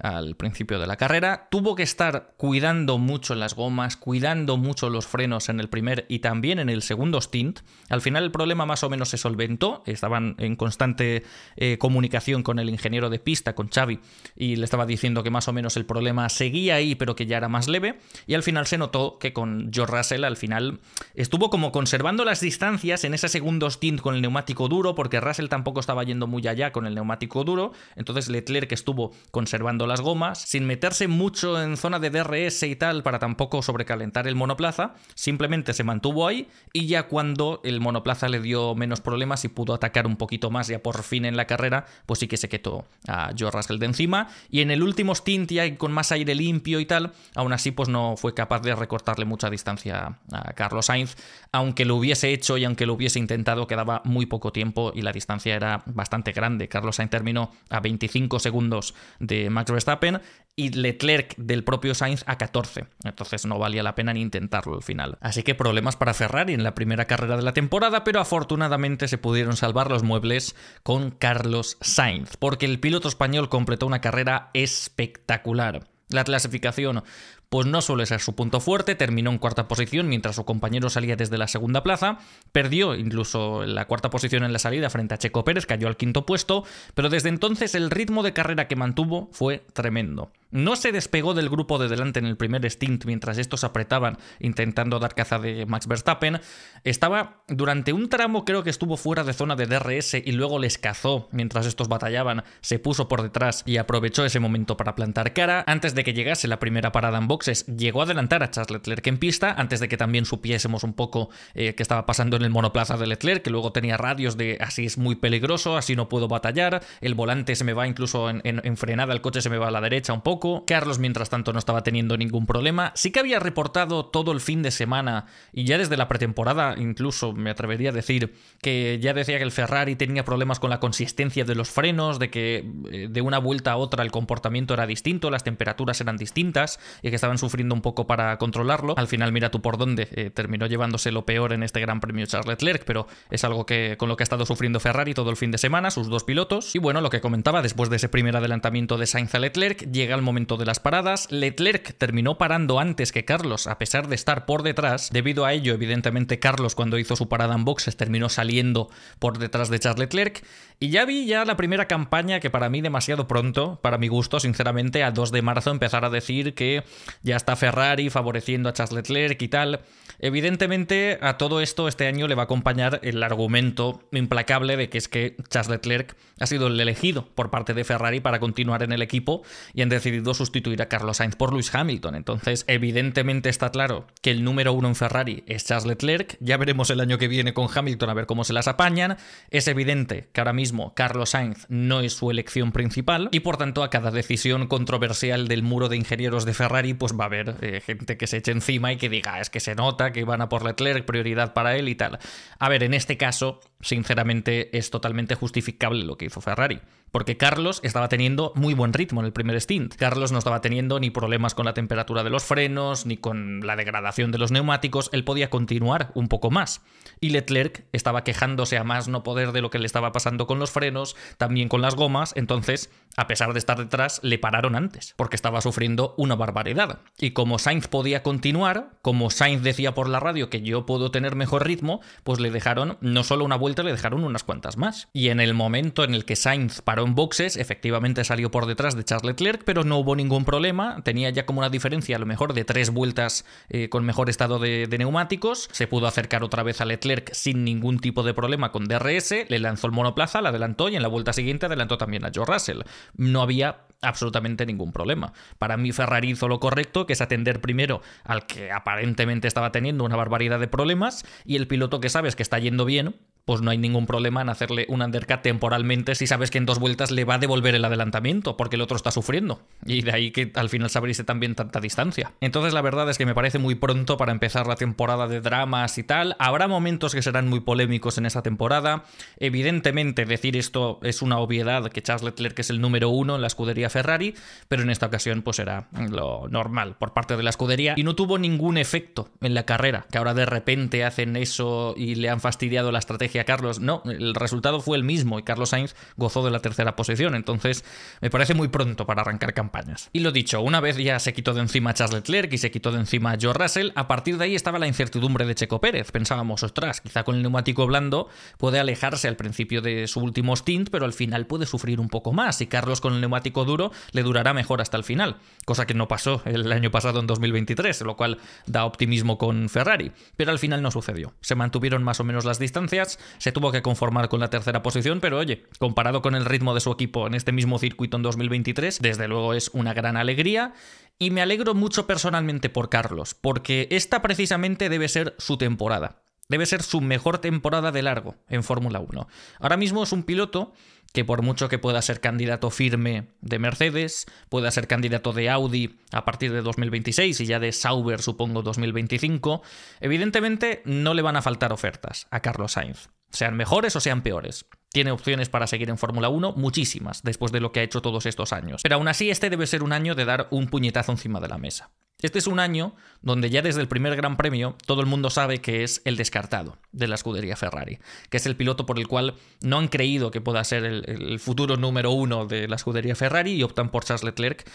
A: al principio de la carrera tuvo que estar cuidando mucho las gomas cuidando mucho los frenos en el primer y también en el segundo stint al final el problema más o menos se solventó estaban en constante eh, comunicación con el ingeniero de pista con Xavi y le estaba diciendo que más o menos el problema seguía ahí pero que ya era más leve y al final se notó que con George Russell al final estuvo como conservando las distancias en ese segundo stint con el neumático duro, porque Russell tampoco estaba yendo muy allá con el neumático duro, entonces Leclerc estuvo conservando las gomas, sin meterse mucho en zona de DRS y tal para tampoco sobrecalentar el monoplaza, simplemente se mantuvo ahí y ya cuando el monoplaza le dio menos problemas y pudo atacar un poquito más ya por fin en la carrera, pues sí que se quedó a Joe Russell de encima y en el último stint ya con más aire limpio y tal, aún así pues no fue capaz de recortarle mucha distancia a Carlos Sainz, aunque lo hubiese hecho y aunque lo hubiese intentado, quedaba muy poco tiempo y la distancia era bastante grande. Carlos Sainz terminó a 25 segundos de Max Verstappen y Leclerc del propio Sainz a 14. Entonces no valía la pena ni intentarlo al final. Así que problemas para Ferrari en la primera carrera de la temporada, pero afortunadamente se pudieron salvar los muebles con Carlos Sainz, porque el piloto español completó una carrera espectacular. La clasificación pues no suele ser su punto fuerte, terminó en cuarta posición mientras su compañero salía desde la segunda plaza, perdió incluso la cuarta posición en la salida frente a Checo Pérez, cayó al quinto puesto, pero desde entonces el ritmo de carrera que mantuvo fue tremendo. No se despegó del grupo de delante en el primer stint mientras estos apretaban intentando dar caza de Max Verstappen. Estaba durante un tramo creo que estuvo fuera de zona de DRS y luego les cazó mientras estos batallaban, se puso por detrás y aprovechó ese momento para plantar cara. Antes de que llegase la primera parada en boxes, llegó a adelantar a Charles Leclerc en pista, antes de que también supiésemos un poco eh, qué estaba pasando en el monoplaza de Leclerc, que luego tenía radios de así es muy peligroso, así no puedo batallar, el volante se me va incluso en frenada, el coche se me va a la derecha un poco Carlos, mientras tanto, no estaba teniendo ningún problema. Sí que había reportado todo el fin de semana y ya desde la pretemporada, incluso me atrevería a decir que ya decía que el Ferrari tenía problemas con la consistencia de los frenos, de que eh, de una vuelta a otra el comportamiento era distinto, las temperaturas eran distintas y que estaban sufriendo un poco para controlarlo. Al final, mira tú por dónde, eh, terminó llevándose lo peor en este Gran Premio Charles Leclerc, pero es algo que con lo que ha estado sufriendo Ferrari todo el fin de semana, sus dos pilotos. Y bueno, lo que comentaba después de ese primer adelantamiento de Sainz a Leclerc, llega el momento momento de las paradas. Leclerc terminó parando antes que Carlos, a pesar de estar por detrás. Debido a ello, evidentemente, Carlos, cuando hizo su parada en boxes, terminó saliendo por detrás de Charles Leclerc. Y ya vi ya la primera campaña que para mí demasiado pronto, para mi gusto, sinceramente, a 2 de marzo empezar a decir que ya está Ferrari favoreciendo a Charles Leclerc y tal. Evidentemente, a todo esto este año le va a acompañar el argumento implacable de que es que Charles Leclerc ha sido el elegido por parte de Ferrari para continuar en el equipo y han decidido sustituir a Carlos Sainz por Luis Hamilton. Entonces, evidentemente está claro que el número uno en Ferrari es Charles Leclerc. Ya veremos el año que viene con Hamilton a ver cómo se las apañan. Es evidente que ahora mismo Carlos Sainz no es su elección principal y por tanto a cada decisión controversial del muro de ingenieros de Ferrari pues va a haber eh, gente que se eche encima y que diga ah, es que se nota que van a por Leclerc, prioridad para él y tal. A ver, en este caso, sinceramente es totalmente justificable lo que hizo Ferrari porque Carlos estaba teniendo muy buen ritmo en el primer stint. Carlos no estaba teniendo ni problemas con la temperatura de los frenos, ni con la degradación de los neumáticos, él podía continuar un poco más. Y Leclerc estaba quejándose a más no poder de lo que le estaba pasando con los frenos, también con las gomas, entonces a pesar de estar detrás, le pararon antes, porque estaba sufriendo una barbaridad. Y como Sainz podía continuar, como Sainz decía por la radio que yo puedo tener mejor ritmo, pues le dejaron no solo una vuelta, le dejaron unas cuantas más. Y en el momento en el que Sainz paró en boxes, efectivamente salió por detrás de Charles Leclerc, pero no hubo ningún problema, tenía ya como una diferencia a lo mejor de tres vueltas eh, con mejor estado de, neumáticos, se pudo acercar otra vez a Leclerc sin ningún tipo de problema con DRS, le lanzó el monoplaza, le adelantó y en la vuelta siguiente adelantó también a Joe Russell no había absolutamente ningún problema. Para mí Ferrari hizo lo correcto, que es atender primero al que aparentemente estaba teniendo una barbaridad de problemas y el piloto que sabes que está yendo bien, pues no hay ningún problema en hacerle un undercut temporalmente si sabes que en dos vueltas le va a devolver el adelantamiento, porque el otro está sufriendo. Y de ahí que al final se también tanta distancia. Entonces la verdad es que me parece muy pronto para empezar la temporada de dramas y tal. Habrá momentos que serán muy polémicos en esa temporada. Evidentemente decir esto es una obviedad, que Charles Leclerc es el número uno en la escudería Ferrari, pero en esta ocasión pues era lo normal por parte de la escudería. Y no tuvo ningún efecto en la carrera, que ahora de repente hacen eso y le han fastidiado la estrategia a Carlos. No, el resultado fue el mismo y Carlos Sainz gozó de la tercera posición. Entonces, me parece muy pronto para arrancar campañas. Y lo dicho, una vez ya se quitó de encima Charles Leclerc y se quitó de encima George Russell, a partir de ahí estaba la incertidumbre de Checo Pérez. Pensábamos, ostras, quizá con el neumático blando puede alejarse al principio de su último stint, pero al final puede sufrir un poco más. Y Carlos con el neumático duro le durará mejor hasta el final, cosa que no pasó el año pasado en 2023, lo cual da optimismo con Ferrari. Pero al final no sucedió. Se mantuvieron más o menos las distancias, se tuvo que conformar con la tercera posición, pero oye, comparado con el ritmo de su equipo en este mismo circuito en 2023, desde luego es una gran alegría. Y me alegro mucho personalmente por Carlos, porque esta precisamente debe ser su temporada. Debe ser su mejor temporada de largo en Fórmula 1. Ahora mismo es un piloto que por mucho que pueda ser candidato firme de Mercedes, pueda ser candidato de Audi a partir de 2026 y ya de Sauber supongo 2025, evidentemente no le van a faltar ofertas a Carlos Sainz, sean mejores o sean peores. Tiene opciones para seguir en Fórmula 1, muchísimas, después de lo que ha hecho todos estos años. Pero aún así, este debe ser un año de dar un puñetazo encima de la mesa. Este es un año donde ya desde el primer Gran Premio todo el mundo sabe que es el descartado de la escudería Ferrari, que es el piloto por el cual no han creído que pueda ser el, futuro número uno de la escudería Ferrari y optan por Charles Leclerc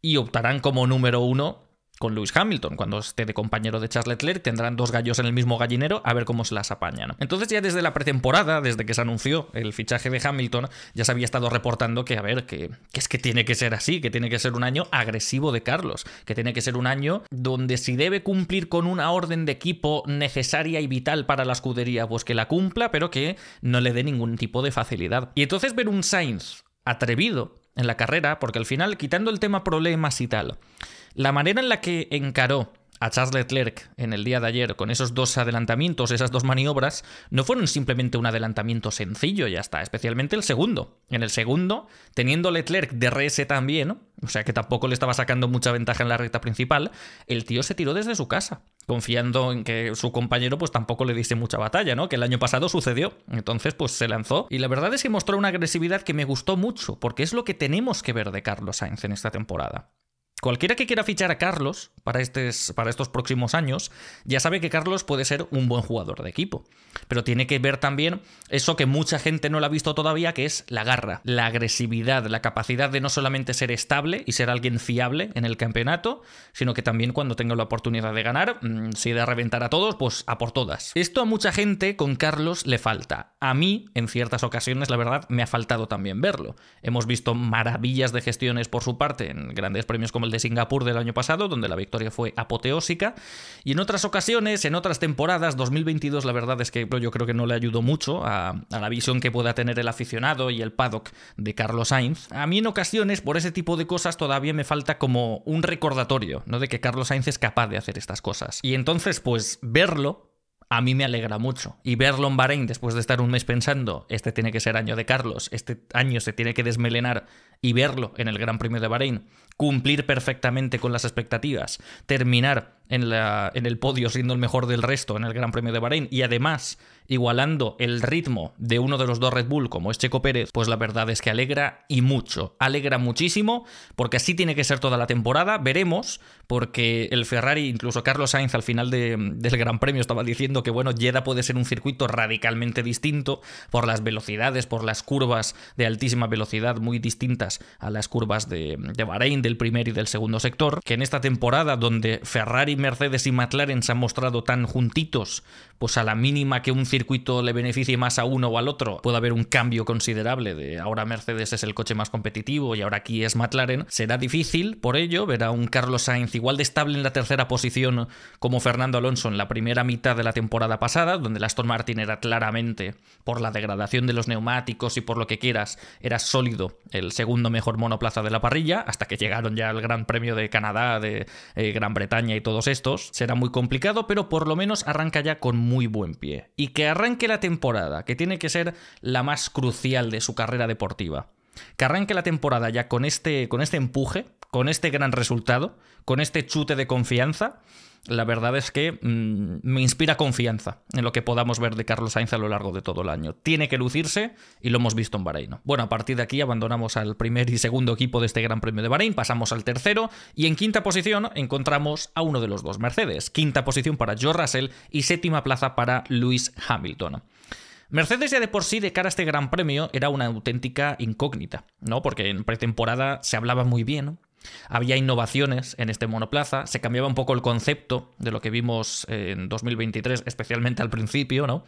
A: y optarán como número uno con Lewis Hamilton. Cuando esté de compañero de Charles Leclerc, tendrán dos gallos en el mismo gallinero a ver cómo se las apañan. Entonces, ya desde la pretemporada, desde que se anunció el fichaje de Hamilton, ya se había estado reportando que, a ver, que, que es que tiene que ser así, que tiene que ser un año agresivo de Carlos, que tiene que ser un año donde si debe cumplir con una orden de equipo necesaria y vital para la escudería, pues que la cumpla, pero que no le dé ningún tipo de facilidad. Y entonces ver un Sainz atrevido en la carrera, porque al final, quitando el tema problemas y tal, la manera en la que encaró a Charles Leclerc en el día de ayer con esos dos adelantamientos, esas dos maniobras, no fueron simplemente un adelantamiento sencillo, ya está, especialmente el segundo. En el segundo, teniendo Leclerc de RS también, o sea que tampoco le estaba sacando mucha ventaja en la recta principal, el tío se tiró desde su casa, confiando en que su compañero pues tampoco le diese mucha batalla, ¿no? Que el año pasado sucedió, entonces pues se lanzó y la verdad es que mostró una agresividad que me gustó mucho, porque es lo que tenemos que ver de Carlos Sainz en esta temporada. Cualquiera que quiera fichar a Carlos para, para, estos próximos años ya sabe que Carlos puede ser un buen jugador de equipo, pero tiene que ver también eso que mucha gente no lo ha visto todavía, que es la garra, la agresividad, la capacidad de no solamente ser estable y ser alguien fiable en el campeonato, sino que también cuando tenga la oportunidad de ganar, mm, si de reventar a todos, pues a por todas. Esto a mucha gente con Carlos le falta. A mí, en ciertas ocasiones, la verdad, me ha faltado también verlo. Hemos visto maravillas de gestiones por su parte en grandes premios como el de Singapur del año pasado, donde la victoria fue apoteósica. Y en otras ocasiones, en otras temporadas, 2022 la verdad es que yo creo que no le ayudó mucho a, la visión que pueda tener el aficionado y el paddock de Carlos Sainz. A mí en ocasiones, por ese tipo de cosas, todavía me falta como un recordatorio, ¿no? De que Carlos Sainz es capaz de hacer estas cosas. Y entonces, pues verlo a mí me alegra mucho. Y verlo en Bahrein después de estar un mes pensando, este tiene que ser año de Carlos, este año se tiene que desmelenar, y verlo en el Gran Premio de Bahrein, cumplir perfectamente con las expectativas, terminar en, la, en el podio siendo el mejor del resto en el Gran Premio de Bahrein, y además igualando el ritmo de uno de los dos Red Bull, como es Checo Pérez, pues la verdad es que alegra y mucho. Alegra muchísimo, porque así tiene que ser toda la temporada. Veremos, porque el Ferrari, incluso Carlos Sainz al final del Gran Premio estaba diciendo que, bueno, Jeda puede ser un circuito radicalmente distinto por las velocidades, por las curvas de altísima velocidad, muy distintas a las curvas de, de Bahrein, del primer y del segundo sector, que en esta temporada donde Ferrari, Mercedes y McLaren se han mostrado tan juntitos, pues a la mínima que un circuito le beneficie más a uno o al otro, puede haber un cambio considerable de ahora Mercedes es el coche más competitivo y ahora aquí es McLaren, será difícil, por ello, ver a un Carlos Sainz igual de estable en la tercera posición como Fernando Alonso en la primera mitad de la temporada pasada, donde el Aston Martin era claramente, por la degradación de los neumáticos y por lo que quieras, era sólido el segundo mejor monoplaza de la parrilla, hasta que llegaron ya al Gran Premio de Canadá, de eh, Gran Bretaña y todos estos. Será muy complicado, pero por lo menos arranca ya con muy buen pie y que arranque la temporada, que tiene que ser la más crucial de su carrera deportiva. Que arranque la temporada ya con este, con este empuje, con este gran resultado, con este chute de confianza la verdad es que mm, me inspira confianza en lo que podamos ver de Carlos Sainz a lo largo de todo el año. Tiene que lucirse y lo hemos visto en Bahrein. Bueno, a partir de aquí abandonamos al primer y segundo equipo de este Gran Premio de Bahrein, pasamos al tercero y en quinta posición encontramos a uno de los dos Mercedes. Quinta posición para Joe Russell y séptima plaza para Lewis Hamilton. Mercedes ya de por sí, de cara a este Gran Premio, era una auténtica incógnita, ¿no? Porque en pretemporada se hablaba muy bien había innovaciones en este monoplaza, se cambiaba un poco el concepto de lo que vimos en 2023, especialmente al principio, ¿no?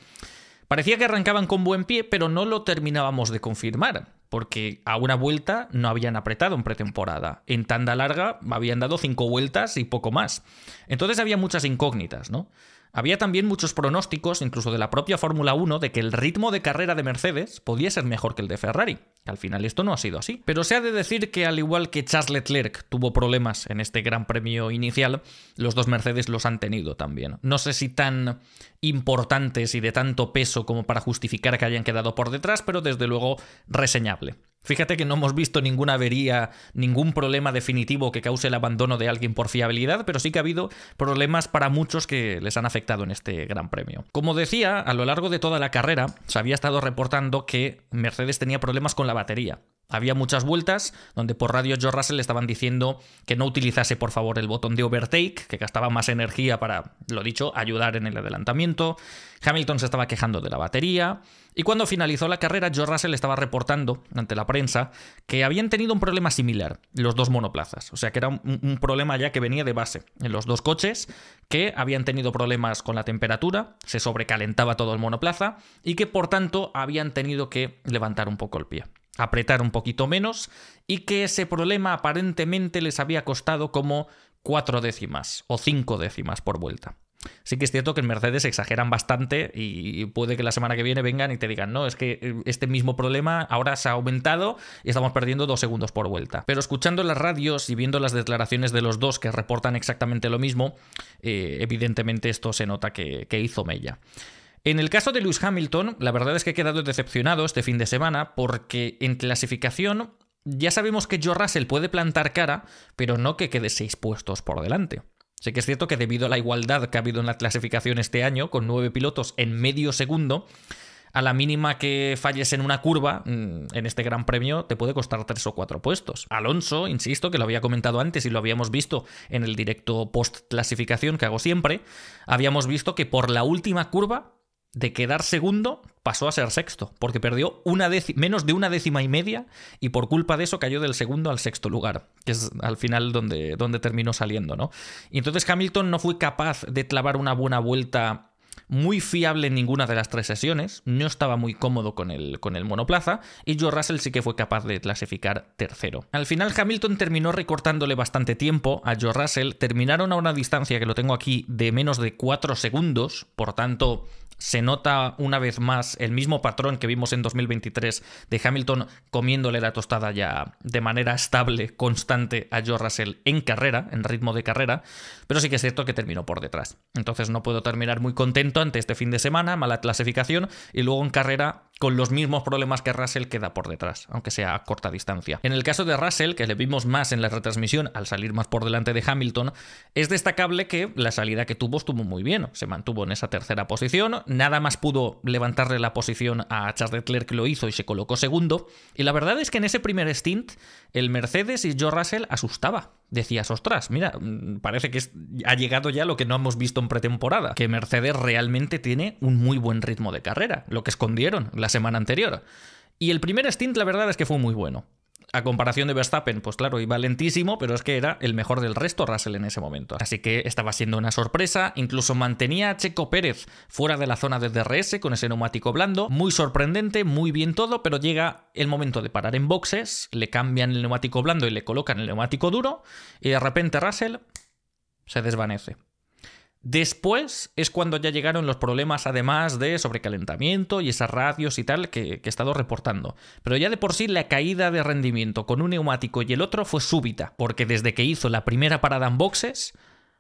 A: Parecía que arrancaban con buen pie, pero no lo terminábamos de confirmar, porque a una vuelta no habían apretado en pretemporada. En tanda larga habían dado cinco vueltas y poco más. Entonces había muchas incógnitas, ¿no? Había también muchos pronósticos, incluso de la propia Fórmula 1, de que el ritmo de carrera de Mercedes podía ser mejor que el de Ferrari. Al final esto no ha sido así. Pero se ha de decir que al igual que Charles Leclerc tuvo problemas en este gran premio inicial, los dos Mercedes los han tenido también. No sé si tan importantes y de tanto peso como para justificar que hayan quedado por detrás, pero desde luego reseñable. Fíjate que no hemos visto ninguna avería, ningún problema definitivo que cause el abandono de alguien por fiabilidad, pero sí que ha habido problemas para muchos que les han afectado en este Gran Premio. Como decía, a lo largo de toda la carrera se había estado reportando que Mercedes tenía problemas con la batería. Había muchas vueltas donde por radio George Russell le estaban diciendo que no utilizase por favor el botón de overtake, que gastaba más energía para, lo dicho, ayudar en el adelantamiento. Hamilton se estaba quejando de la batería. Y cuando finalizó la carrera, George Russell estaba reportando ante la prensa que habían tenido un problema similar los dos monoplazas. O sea que era un problema ya que venía de base en los dos coches, que habían tenido problemas con la temperatura, se sobrecalentaba todo el monoplaza y que por tanto habían tenido que levantar un poco el pie apretar un poquito menos y que ese problema aparentemente les había costado como cuatro décimas o cinco décimas por vuelta. Sí que es cierto que en Mercedes exageran bastante y puede que la semana que viene vengan y te digan, no, es que eh, este mismo problema ahora se ha aumentado y estamos perdiendo dos segundos por vuelta. Pero escuchando las radios y viendo las declaraciones de los dos que reportan exactamente lo mismo, eh, evidentemente esto se nota que hizo Mella. En el caso de Lewis Hamilton, la verdad es que he quedado decepcionado este fin de semana porque en clasificación ya sabemos que Joe Russell puede plantar cara, pero no que quede seis puestos por delante. Sé que es cierto que debido a la igualdad que ha habido en la clasificación este año, con nueve pilotos en medio segundo, a la mínima que falles en una curva, mm, en este gran premio, te puede costar tres o cuatro puestos. Alonso, insisto, que lo había comentado antes y lo habíamos visto en el directo post-clasificación que hago siempre, habíamos visto que por la última curva de quedar segundo pasó a ser sexto, porque perdió una menos de una décima y media y por culpa de eso cayó del segundo al sexto lugar, que es al final donde, donde terminó saliendo, ¿no? Y entonces Hamilton no fue capaz de clavar una buena vuelta muy fiable en ninguna de las tres sesiones, no estaba muy cómodo con el, con el monoplaza, y Joe Russell sí que fue capaz de clasificar tercero. Al final Hamilton terminó recortándole bastante tiempo a Joe Russell, terminaron a una distancia que lo tengo aquí de menos de cuatro segundos, por tanto se nota una vez más el mismo patrón que vimos en 2023 de Hamilton comiéndole la tostada ya de manera estable, constante a Joe Russell en carrera, en ritmo de carrera, pero sí que es cierto que terminó por detrás. Entonces no puedo terminar muy contento ante este fin de semana, mala clasificación, y luego en carrera con los mismos problemas que Russell queda por detrás, aunque sea a corta distancia. En el caso de Russell, que le vimos más en la retransmisión al salir más por delante de Hamilton, es destacable que la salida que tuvo estuvo muy bien, se mantuvo en esa tercera posición, nada más pudo levantarle la posición a Charles Leclerc que lo hizo y se colocó segundo, y la verdad es que en ese primer stint el Mercedes y Joe Russell asustaba decías, ostras, mira, mm, parece que ha llegado ya lo que no hemos visto en pretemporada, que Mercedes realmente tiene un muy buen ritmo de carrera, lo que escondieron la semana anterior. Y el primer stint, la verdad es que fue muy bueno a comparación de Verstappen, pues claro, iba lentísimo, pero es que era el mejor del resto Russell en ese momento. Así que estaba siendo una sorpresa, incluso mantenía a Checo Pérez fuera de la zona de DRS con ese neumático blando, muy sorprendente, muy bien todo, pero llega el momento de parar en boxes, le cambian el neumático blando y le colocan el neumático duro, y de repente Russell se desvanece. Después es cuando ya llegaron los problemas, además de sobrecalentamiento y esas radios y tal que, he estado reportando. Pero ya de por sí la caída de rendimiento con un neumático y el otro fue súbita, porque desde que hizo la primera parada en boxes,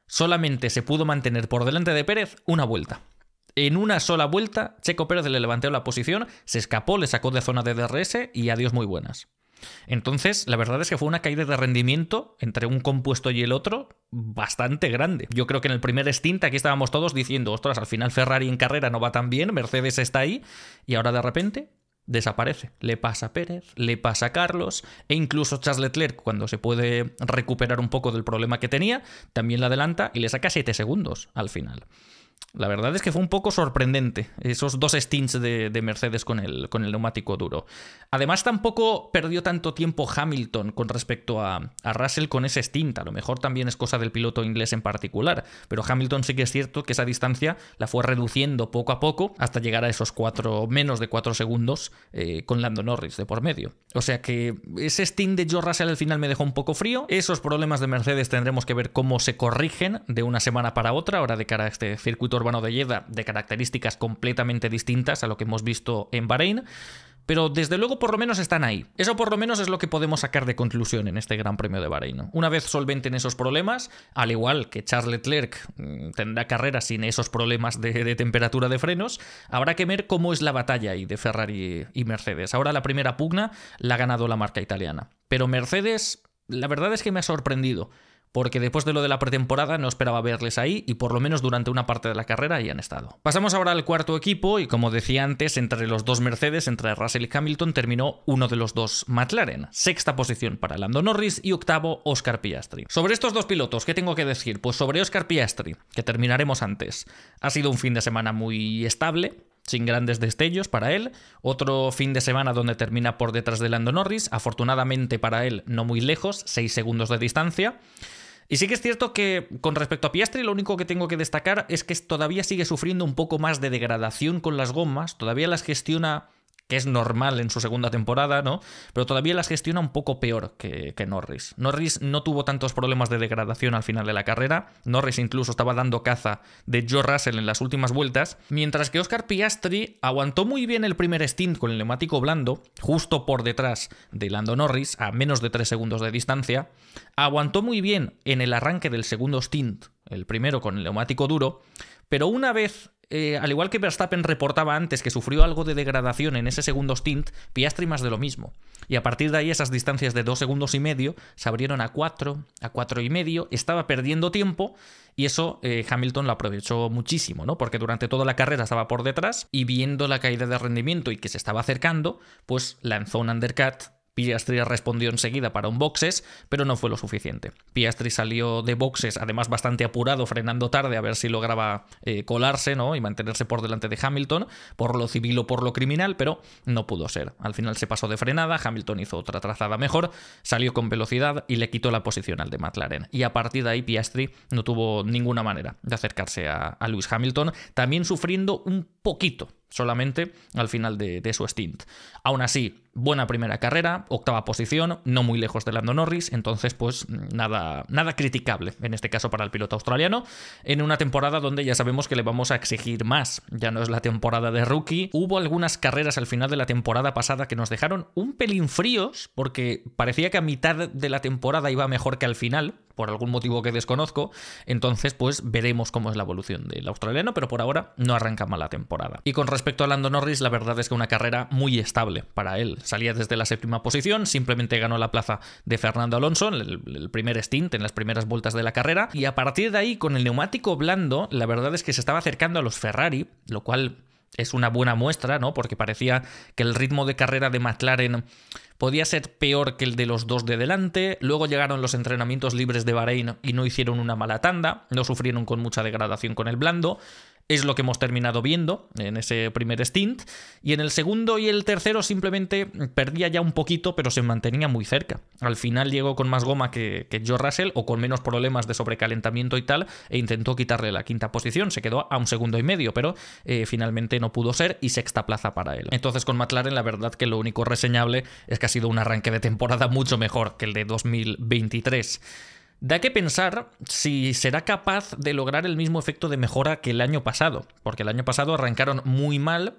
A: solamente se pudo mantener por delante de Pérez una vuelta. En una sola vuelta, Checo Pérez le levantó la posición, se escapó, le sacó de zona de DRS y adiós muy buenas. Entonces, la verdad es que fue una caída de rendimiento entre un compuesto y el otro bastante grande. Yo creo que en el primer stint aquí estábamos todos diciendo, ostras, al final Ferrari en carrera no va tan bien, Mercedes está ahí, y ahora de repente desaparece. Le pasa a Pérez, le pasa a Carlos e incluso Charles Leclerc, cuando se puede recuperar un poco del problema que tenía, también le adelanta y le saca 7 segundos al final. La verdad es que fue un poco sorprendente esos dos stints de, Mercedes con el, con el neumático duro. Además, tampoco perdió tanto tiempo Hamilton con respecto a, Russell con ese stint. A lo mejor también es cosa del piloto inglés en particular, pero Hamilton sí que es cierto que esa distancia la fue reduciendo poco a poco hasta llegar a esos cuatro, menos de cuatro segundos eh, con Lando Norris de por medio. O sea que ese stint de George Russell al final me dejó un poco frío. Esos problemas de Mercedes tendremos que ver cómo se corrigen de una semana para otra, ahora de cara a este circuito urbano de Jeddah de características completamente distintas a lo que hemos visto en Bahrein, pero desde luego por lo menos están ahí. Eso por lo menos es lo que podemos sacar de conclusión en este Gran Premio de Bahrein. Una vez solventen esos problemas, al igual que Charles Leclerc mm, tendrá carrera sin esos problemas de, de temperatura de frenos, habrá que ver cómo es la batalla ahí de Ferrari y Mercedes. Ahora la primera pugna la ha ganado la marca italiana. Pero Mercedes, la verdad es que me ha sorprendido porque después de lo de la pretemporada no esperaba verles ahí y por lo menos durante una parte de la carrera ahí han estado. Pasamos ahora al cuarto equipo y como decía antes, entre los dos Mercedes, entre Russell y Hamilton, terminó uno de los dos McLaren. Sexta posición para Lando Norris y octavo Oscar Piastri. Sobre estos dos pilotos, ¿qué tengo que decir? Pues sobre Oscar Piastri, que terminaremos antes. Ha sido un fin de semana muy estable, sin grandes destellos para él. Otro fin de semana donde termina por detrás de Lando Norris, afortunadamente para él no muy lejos, 6 segundos de distancia. Y sí que es cierto que con respecto a Piastri lo único que tengo que destacar es que todavía sigue sufriendo un poco más de degradación con las gomas, todavía las gestiona es normal en su segunda temporada, ¿no? Pero todavía las gestiona un poco peor que, que Norris. Norris no tuvo tantos problemas de degradación al final de la carrera. Norris incluso estaba dando caza de Joe Russell en las últimas vueltas, mientras que Oscar Piastri aguantó muy bien el primer stint con el neumático blando, justo por detrás de Lando Norris, a menos de 3 segundos de distancia. Aguantó muy bien en el arranque del segundo stint, el primero con el neumático duro, pero una vez eh, al igual que Verstappen reportaba antes que sufrió algo de degradación en ese segundo stint, Piastri más de lo mismo. Y a partir de ahí esas distancias de dos segundos y medio se abrieron a cuatro, a cuatro y medio, estaba perdiendo tiempo y eso eh, Hamilton lo aprovechó muchísimo, ¿no? Porque durante toda la carrera estaba por detrás y viendo la caída de rendimiento y que se estaba acercando, pues lanzó un undercut Piastri respondió enseguida para un boxes, pero no fue lo suficiente. Piastri salió de boxes, además bastante apurado, frenando tarde a ver si lograba eh, colarse ¿no? y mantenerse por delante de Hamilton, por lo civil o por lo criminal, pero no pudo ser. Al final se pasó de frenada, Hamilton hizo otra trazada mejor, salió con velocidad y le quitó la posición al de McLaren. Y a partir de ahí Piastri no tuvo ninguna manera de acercarse a, a Lewis Hamilton, también sufriendo un poquito solamente al final de, su stint. Aún así, buena primera carrera, octava posición, no muy lejos de Lando Norris, entonces pues nada, nada criticable en este caso para el piloto australiano, en una temporada donde ya sabemos que le vamos a exigir más, ya no es la temporada de rookie, hubo algunas carreras al final de la temporada pasada que nos dejaron un pelín fríos, porque parecía que a mitad de la temporada iba mejor que al final, por algún motivo que desconozco, entonces pues veremos cómo es la evolución del australiano, pero por ahora no arranca mal la temporada. Y con respecto a Lando Norris, la verdad es que una carrera muy estable para él. Salía desde la séptima posición, simplemente ganó la plaza de Fernando Alonso el, el, primer stint, en las primeras vueltas de la carrera, y a partir de ahí, con el neumático blando, la verdad es que se estaba acercando a los Ferrari, lo cual es una buena muestra, ¿no? Porque parecía que el ritmo de carrera de McLaren podía ser peor que el de los dos de delante. Luego llegaron los entrenamientos libres de Bahrein y no hicieron una mala tanda, no sufrieron con mucha degradación con el blando es lo que hemos terminado viendo en ese primer stint, y en el segundo y el tercero simplemente perdía ya un poquito, pero se mantenía muy cerca. Al final llegó con más goma que, que Joe Russell, o con menos problemas de sobrecalentamiento y tal, e intentó quitarle la quinta posición, se quedó a un segundo y medio, pero eh, finalmente no pudo ser y sexta plaza para él. Entonces con McLaren la verdad que lo único reseñable es que ha sido un arranque de temporada mucho mejor que el de 2023. Da que pensar si será capaz de lograr el mismo efecto de mejora que el año pasado, porque el año pasado arrancaron muy mal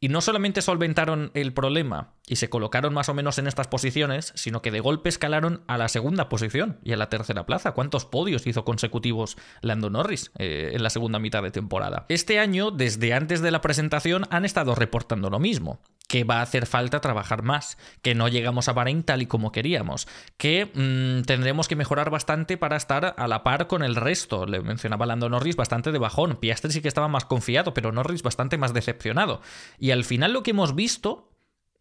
A: y no solamente solventaron el problema y se colocaron más o menos en estas posiciones, sino que de golpe escalaron a la segunda posición y a la tercera plaza. ¿Cuántos podios hizo consecutivos Lando Norris eh, en la segunda mitad de temporada? Este año, desde antes de la presentación, han estado reportando lo mismo que va a hacer falta trabajar más, que no llegamos a Bahrein tal y como queríamos, que mm, tendremos que mejorar bastante para estar a la par con el resto. Le mencionaba Lando Norris bastante de bajón, Piastri sí que estaba más confiado, pero Norris bastante más decepcionado. Y al final lo que hemos visto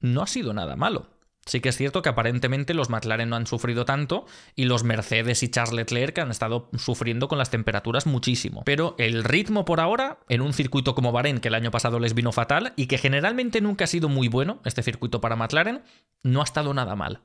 A: no ha sido nada malo. Sí que es cierto que aparentemente los McLaren no han sufrido tanto y los Mercedes y Charles Leclerc han estado sufriendo con las temperaturas muchísimo. Pero el ritmo por ahora, en un circuito como Bahrein, que el año pasado les vino fatal y que generalmente nunca ha sido muy bueno, este circuito para McLaren, no ha estado nada mal.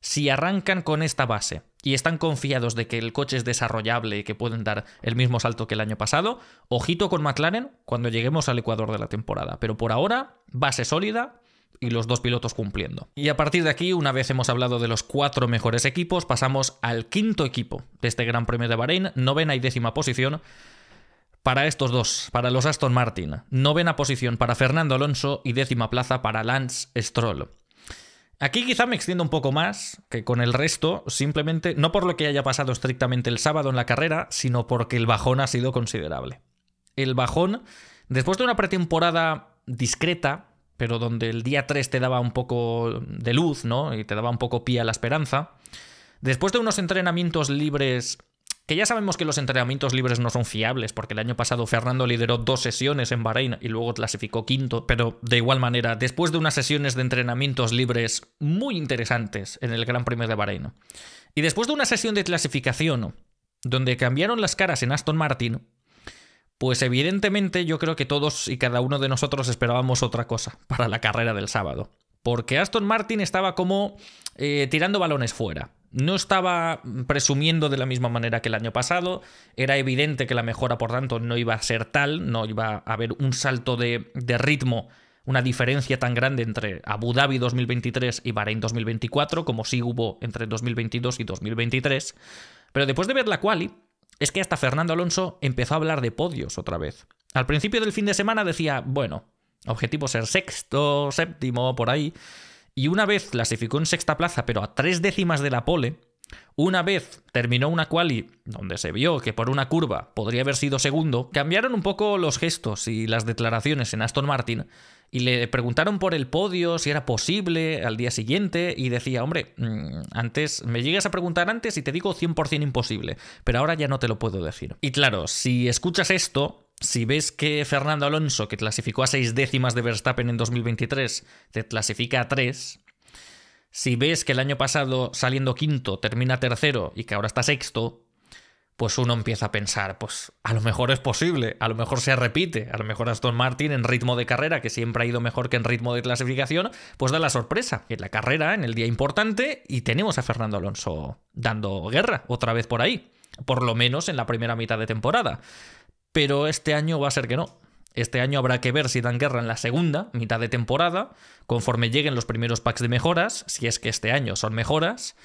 A: Si arrancan con esta base y están confiados de que el coche es desarrollable y que pueden dar el mismo salto que el año pasado, ojito con McLaren cuando lleguemos al Ecuador de la temporada. Pero por ahora, base sólida, y los dos pilotos cumpliendo. Y a partir de aquí, una vez hemos hablado de los cuatro mejores equipos, pasamos al quinto equipo de este Gran Premio de Bahrein, novena y décima posición para estos dos, para los Aston Martin, novena posición para Fernando Alonso y décima plaza para Lance Stroll. Aquí quizá me extiendo un poco más que con el resto, simplemente no por lo que haya pasado estrictamente el sábado en la carrera, sino porque el bajón ha sido considerable. El bajón, después de una pretemporada discreta, pero donde el día 3 te daba un poco de luz, ¿no? Y te daba un poco pie a la esperanza. Después de unos entrenamientos libres, que ya sabemos que los entrenamientos libres no son fiables, porque el año pasado Fernando lideró dos sesiones en Bahrein y luego clasificó quinto, pero de igual manera, después de unas sesiones de entrenamientos libres muy interesantes en el Gran Premio de Bahrein, y después de una sesión de clasificación donde cambiaron las caras en Aston Martin, pues evidentemente yo creo que todos y cada uno de nosotros esperábamos otra cosa para la carrera del sábado. Porque Aston Martin estaba como eh, tirando balones fuera. No estaba presumiendo de la misma manera que el año pasado. Era evidente que la mejora, por tanto, no iba a ser tal. No iba a haber un salto de, ritmo una diferencia tan grande entre Abu Dhabi 2023 y Bahrein 2024 como sí hubo entre 2022 y 2023. Pero después de ver la quali, es que hasta Fernando Alonso empezó a hablar de podios otra vez. Al principio del fin de semana decía, bueno, objetivo ser sexto, séptimo, por ahí. Y una vez clasificó en sexta plaza, pero a tres décimas de la pole. Una vez terminó una quali donde se vio que por una curva podría haber sido segundo, cambiaron un poco los gestos y las declaraciones en Aston Martin y le preguntaron por el podio, si era posible al día siguiente, y decía, hombre, mm, antes me llegas a preguntar antes y te digo 100% imposible, pero ahora ya no te lo puedo decir. Y claro, si escuchas esto, si ves que Fernando Alonso, que clasificó a seis décimas de Verstappen en 2023, te clasifica a tres, si ves que el año pasado saliendo quinto termina tercero y que ahora está sexto, pues uno empieza a pensar, pues a lo mejor es posible, a lo mejor se repite, a lo mejor Aston Martin en ritmo de carrera, que siempre ha ido mejor que en ritmo de clasificación, pues da la sorpresa en la carrera, en el día importante, y tenemos a Fernando Alonso dando guerra otra vez por ahí, por lo menos en la primera mitad de temporada. Pero este año va a ser que no. Este año habrá que ver si dan guerra en la segunda mitad de temporada, conforme lleguen los primeros packs de mejoras, si es que este año son mejoras,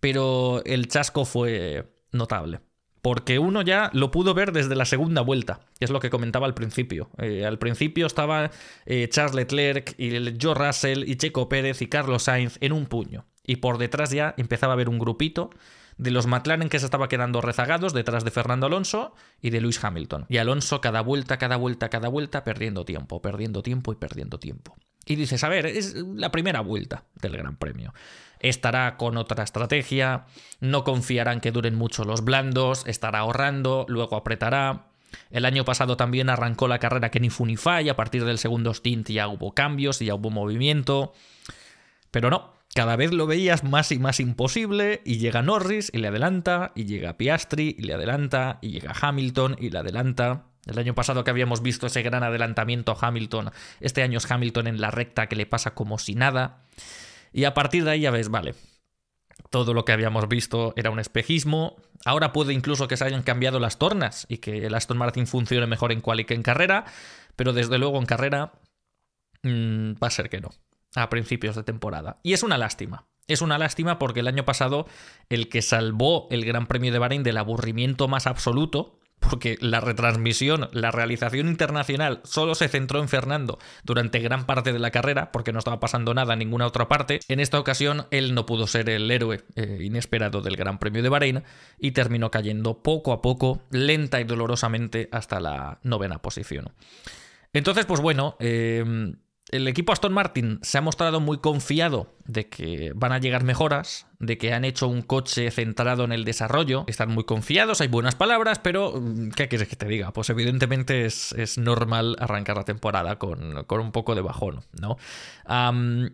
A: pero el chasco fue notable porque uno ya lo pudo ver desde la segunda vuelta, que es lo que comentaba al principio. Eh, al principio estaba eh, Charles Leclerc y Joe Russell y Checo Pérez y Carlos Sainz en un puño. Y por detrás ya empezaba a haber un grupito de los McLaren que se estaba quedando rezagados detrás de Fernando Alonso y de Lewis Hamilton. Y Alonso cada vuelta, cada vuelta, cada vuelta, perdiendo tiempo, perdiendo tiempo y perdiendo tiempo. Y dices, a ver, es la primera vuelta del Gran Premio estará con otra estrategia, no confiarán que duren mucho los blandos, estará ahorrando, luego apretará. El año pasado también arrancó la carrera que ni Funify, a partir del segundo stint ya hubo cambios y ya hubo movimiento. Pero no, cada vez lo veías más y más imposible, y llega Norris y le adelanta, y llega Piastri y le adelanta, y llega Hamilton y le adelanta. El año pasado que habíamos visto ese gran adelantamiento a Hamilton, este año es Hamilton en la recta que le pasa como si nada. Y a partir de ahí ya ves, vale, todo lo que habíamos visto era un espejismo. Ahora puede incluso que se hayan cambiado las tornas y que el Aston Martin funcione mejor en quali que en carrera, pero desde luego en carrera mm, va a ser que no, a principios de temporada. Y es una lástima. Es una lástima porque el año pasado el que salvó el Gran Premio de Bahrein del aburrimiento más absoluto porque la retransmisión, la realización internacional solo se centró en Fernando durante gran parte de la carrera, porque no estaba pasando nada en ninguna otra parte. En esta ocasión, él no pudo ser el héroe eh, inesperado del Gran Premio de Bahrein y terminó cayendo poco a poco, lenta y dolorosamente, hasta la novena posición. Entonces, pues bueno, em, el equipo Aston Martin se ha mostrado muy confiado de que van a llegar mejoras, de que han hecho un coche centrado en el desarrollo, están muy confiados, hay buenas palabras, pero mm, ¿qué quieres que te diga? Pues evidentemente es, normal arrancar la temporada con, un poco de bajón, ¿no?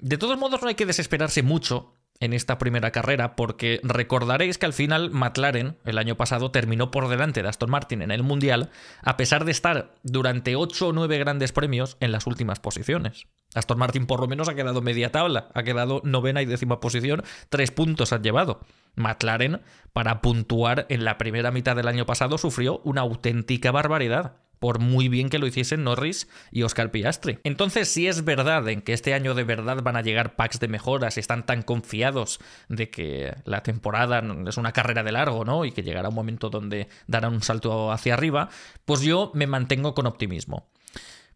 A: de todos modos no hay que desesperarse mucho en esta primera carrera, porque recordaréis que al final McLaren el año pasado terminó por delante de Aston Martin en el Mundial, a pesar de estar durante 8 o 9 grandes premios en las últimas posiciones. Aston Martin por lo menos ha quedado media tabla, ha quedado novena y décima posición, Tres puntos han llevado. McLaren, para puntuar en la primera mitad del año pasado, sufrió una auténtica barbaridad por muy bien que lo hiciesen Norris y Oscar Piastri. Entonces, si es verdad en que este año de verdad van a llegar packs de mejoras, y están tan confiados de que la temporada es una carrera de largo, ¿no? Y que llegará un momento donde darán un salto hacia arriba, pues yo me mantengo con optimismo.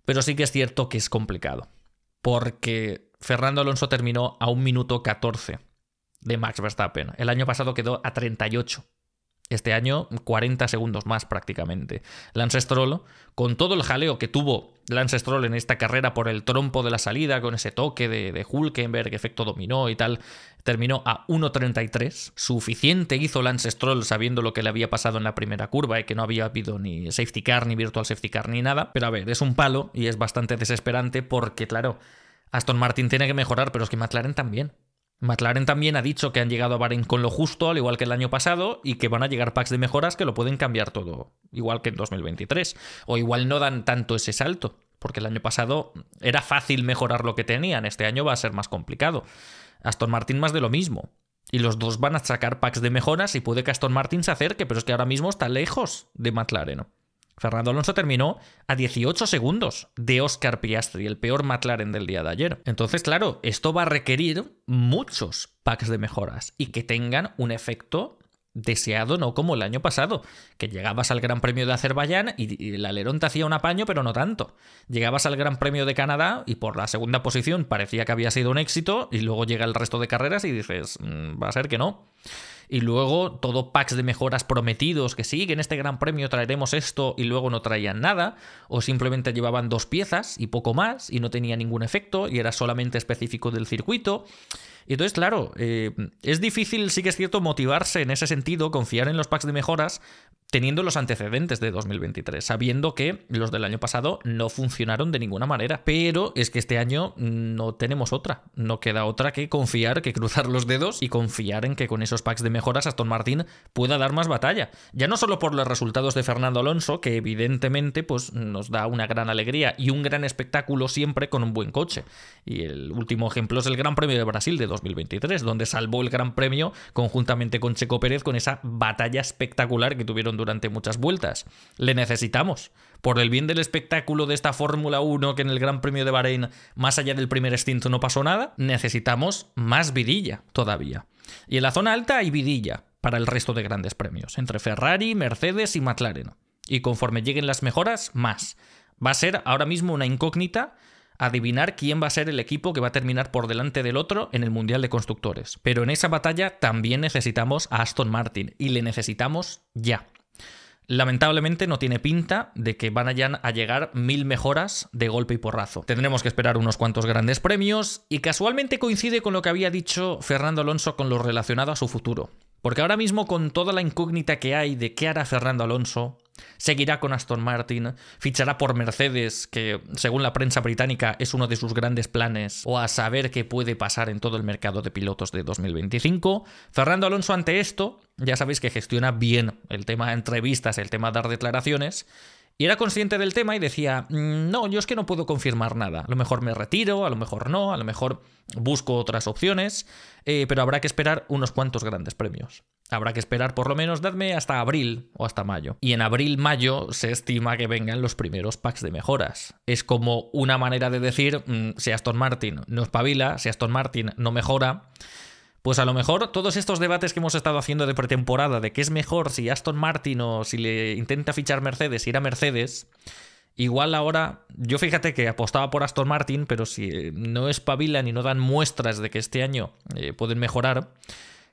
A: Pero sí que es cierto que es complicado, porque Fernando Alonso terminó a un minuto 14 de Max Verstappen. El año pasado quedó a 38. Este año 40 segundos más prácticamente. Lance Stroll, con todo el jaleo que tuvo Lance Stroll en esta carrera por el trompo de la salida, con ese toque de, Hulkenberg, efecto dominó y tal, terminó a 1.33. Suficiente hizo Lance Stroll sabiendo lo que le había pasado en la primera curva y que no había habido ni safety car, ni virtual safety car, ni nada. Pero a ver, es un palo y es bastante desesperante porque, claro, Aston Martin tiene que mejorar, pero es que McLaren también. McLaren también ha dicho que han llegado a Baren con lo justo, al igual que el año pasado, y que van a llegar packs de mejoras que lo pueden cambiar todo, igual que en 2023. O igual no dan tanto ese salto, porque el año pasado era fácil mejorar lo que tenían, este año va a ser más complicado. Aston Martin más de lo mismo. Y los dos van a sacar packs de mejoras y puede que Aston Martin se acerque, pero es que ahora mismo está lejos de McLaren. Fernando Alonso terminó a 18 segundos de Oscar Piastri, el peor McLaren del día de ayer. Entonces, claro, esto va a requerir muchos packs de mejoras y que tengan un efecto deseado, no como el año pasado, que llegabas al Gran Premio de Azerbaiyán y, la el te hacía un apaño, pero no tanto. Llegabas al Gran Premio de Canadá y por la segunda posición parecía que había sido un éxito y luego llega el resto de carreras y dices, mm, va a ser que no y luego todo packs de mejoras prometidos, que sí, que en este gran premio traeremos esto y luego no traían nada, o simplemente llevaban dos piezas y poco más y no tenía ningún efecto y era solamente específico del circuito. Y entonces, claro, eh, es difícil, sí que es cierto, motivarse en ese sentido, confiar en los packs de mejoras, teniendo los antecedentes de 2023, sabiendo que los del año pasado no funcionaron de ninguna manera. Pero es que este año no tenemos otra. No queda otra que confiar, que cruzar los dedos y confiar en que con esos packs de mejoras Aston Martin pueda dar más batalla. Ya no solo por los resultados de Fernando Alonso, que evidentemente pues, nos da una gran alegría y un gran espectáculo siempre con un buen coche. Y el último ejemplo es el Gran Premio de Brasil de 2023, donde salvó el Gran Premio conjuntamente con Checo Pérez con esa batalla espectacular que tuvieron durante muchas vueltas. Le necesitamos. Por el bien del espectáculo de esta Fórmula 1 que en el Gran Premio de Bahrein, más allá del primer extinto, no pasó nada, necesitamos más vidilla todavía. Y en la zona alta hay vidilla para el resto de grandes premios, entre Ferrari, Mercedes y McLaren. Y conforme lleguen las mejoras, más. Va a ser ahora mismo una incógnita adivinar quién va a ser el equipo que va a terminar por delante del otro en el Mundial de Constructores. Pero en esa batalla también necesitamos a Aston Martin y le necesitamos ya. Lamentablemente no tiene pinta de que van a llegar mil mejoras de golpe y porrazo. Tendremos que esperar unos cuantos grandes premios y casualmente coincide con lo que había dicho Fernando Alonso con lo relacionado a su futuro. Porque ahora mismo con toda la incógnita que hay de qué hará Fernando Alonso, Seguirá con Aston Martin, fichará por Mercedes, que según la prensa británica es uno de sus grandes planes, o a saber qué puede pasar en todo el mercado de pilotos de 2025. Fernando Alonso ante esto, ya sabéis que gestiona bien el tema de entrevistas, el tema de dar declaraciones, y era consciente del tema y decía, mm, no, yo es que no puedo confirmar nada. A lo mejor me retiro, a lo mejor no, a lo mejor busco otras opciones, eh, pero habrá que esperar unos cuantos grandes premios. Habrá que esperar por lo menos, dadme hasta abril o hasta mayo. Y en abril-mayo se estima que vengan los primeros packs de mejoras. Es como una manera de decir, mm, si Aston Martin no espabila, si Aston Martin no mejora, pues a lo mejor todos estos debates que hemos estado haciendo de pretemporada, de qué es mejor si Aston Martin o si le intenta fichar Mercedes, ir a Mercedes, Igual ahora, yo fíjate que apostaba por Aston Martin, pero si eh, no espabilan y no dan muestras de que este año eh, pueden mejorar,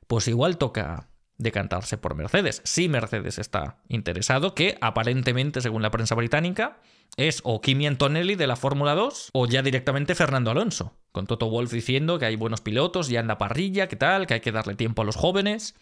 A: pues igual toca cantarse por Mercedes. Si Mercedes está interesado, que aparentemente, según la prensa británica, es o Kimi Antonelli de la Fórmula 2 o ya directamente Fernando Alonso, con Toto Wolf diciendo que hay buenos pilotos, ya anda parrilla, que tal, que hay que darle tiempo a los jóvenes.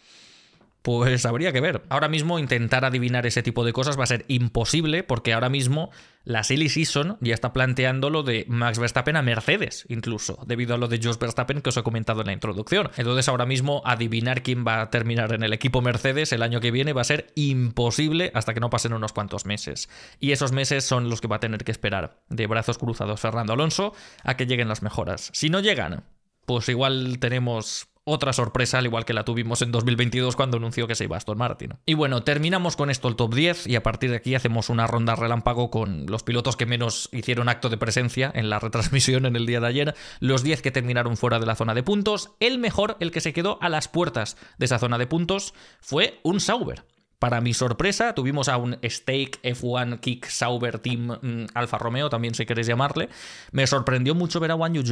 A: Pues habría que ver. Ahora mismo intentar adivinar ese tipo de cosas va a ser imposible porque ahora mismo la Silly Season ya está planteando lo de Max Verstappen a Mercedes, incluso, debido a lo de Josh Verstappen que os he comentado en la introducción. Entonces ahora mismo adivinar quién va a terminar en el equipo Mercedes el año que viene va a ser imposible hasta que no pasen unos cuantos meses. Y esos meses son los que va a tener que esperar de brazos cruzados Fernando Alonso a que lleguen las mejoras. Si no llegan, pues igual tenemos otra sorpresa, al igual que la tuvimos en 2022 cuando anunció que se iba Aston Martin. Y bueno, terminamos con esto el top 10 y a partir de aquí hacemos una ronda relámpago con los pilotos que menos hicieron acto de presencia en la retransmisión en el día de ayer, los 10 que terminaron fuera de la zona de puntos, el mejor, el que se quedó a las puertas de esa zona de puntos, fue un Sauber. Para mi sorpresa, tuvimos a un Stake F1 Kick Sauber Team mm, Alfa Romeo, también si queréis llamarle. Me sorprendió mucho ver a Wanyu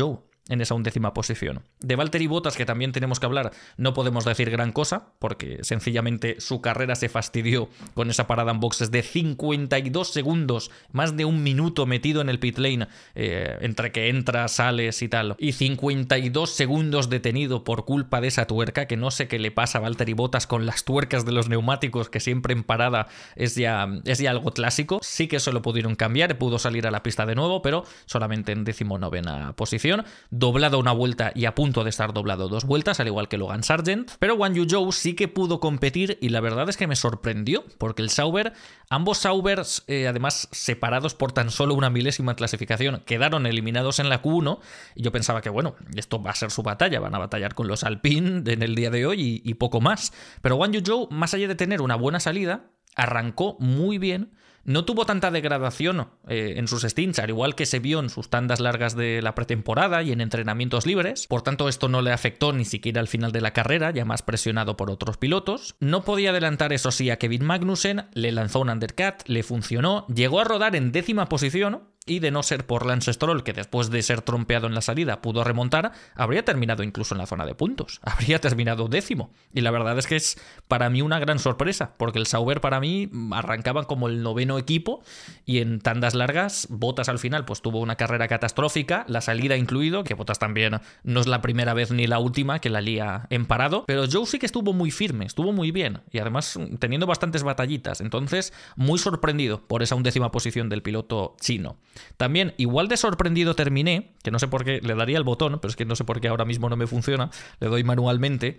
A: en esa undécima posición. De Valtteri Bottas, que también tenemos que hablar, no podemos decir gran cosa, porque sencillamente su carrera se fastidió con esa parada en boxes de 52 segundos, más de un minuto metido en el pit lane, eh, entre que entras, sales y tal, y 52 segundos detenido por culpa de esa tuerca, que no sé qué le pasa a Valtteri Bottas con las tuercas de los neumáticos, que siempre en parada es ya, es ya algo clásico. Sí que eso lo pudieron cambiar, pudo salir a la pista de nuevo, pero solamente en decimonovena posición doblado una vuelta y a punto de estar doblado dos vueltas, al igual que Logan Sargent. Pero Wang Zhou sí que pudo competir y la verdad es que me sorprendió, porque el Sauber, ambos Saubers, eh, además separados por tan solo una milésima clasificación, quedaron eliminados en la Q1. Y yo pensaba que, bueno, esto va a ser su batalla, van a batallar con los Alpine en el día de hoy y, poco más. Pero Wang Zhou más allá de tener una buena salida, arrancó muy bien no tuvo tanta degradación eh, en sus stints, al igual que se vio en sus tandas largas de la pretemporada y en entrenamientos libres. Por tanto, esto no le afectó ni siquiera al final de la carrera, ya más presionado por otros pilotos. No podía adelantar, eso sí, a Kevin Magnussen, le lanzó un undercut, le funcionó, llegó a rodar en décima posición, y de no ser por Lance Stroll, que después de ser trompeado en la salida pudo remontar, habría terminado incluso en la zona de puntos, habría terminado décimo. Y la verdad es que es para mí una gran sorpresa, porque el Sauber para mí arrancaba como el noveno equipo y en tandas largas, Botas al final pues tuvo una carrera catastrófica, la salida incluido, que Botas también no es la primera vez ni la última que la lía en parado, pero Joe sí que estuvo muy firme, estuvo muy bien y además teniendo bastantes batallitas, entonces muy sorprendido por esa undécima posición del piloto chino. También, igual de sorprendido terminé, que no sé por qué, le daría el botón, pero es que no sé por qué ahora mismo no me funciona, le doy manualmente.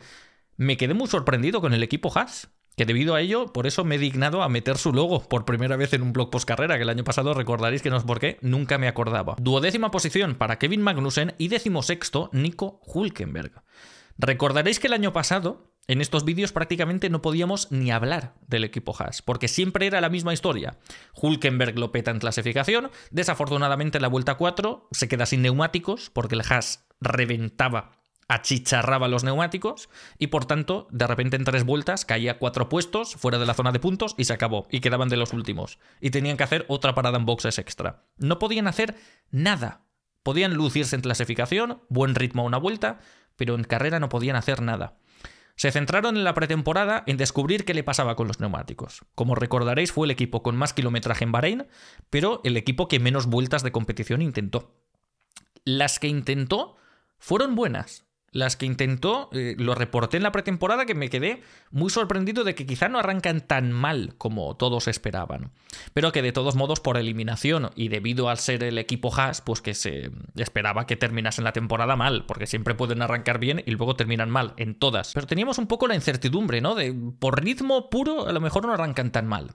A: Me quedé muy sorprendido con el equipo Haas que debido a ello, por eso me he dignado a meter su logo por primera vez en un blog post carrera, que el año pasado recordaréis que no es por qué, nunca me acordaba. Duodécima posición para Kevin Magnussen y decimosexto Nico Hulkenberg. Recordaréis que el año pasado en estos vídeos prácticamente no podíamos ni hablar del equipo Haas, porque siempre era la misma historia. Hulkenberg lo peta en clasificación, desafortunadamente en la vuelta 4 se queda sin neumáticos, porque el Haas reventaba, achicharraba los neumáticos, y por tanto, de repente en tres vueltas caía cuatro puestos fuera de la zona de puntos y se acabó, y quedaban de los últimos. Y tenían que hacer otra parada en boxes extra. No podían hacer nada. Podían lucirse en clasificación, buen ritmo a una vuelta, pero en carrera no podían hacer nada. Se centraron en la pretemporada en descubrir qué le pasaba con los neumáticos. Como recordaréis, fue el equipo con más kilometraje en Bahrein, pero el equipo que menos vueltas de competición intentó. Las que intentó fueron buenas, las que intentó, eh, lo reporté en la pretemporada que me quedé muy sorprendido de que quizá no arrancan tan mal como todos esperaban, pero que de todos modos por eliminación y debido al ser el equipo Haas, pues que se esperaba que terminasen la temporada mal, porque siempre pueden arrancar bien y luego terminan mal en todas. Pero teníamos un poco la incertidumbre, ¿no? De por ritmo puro a lo mejor no arrancan tan mal.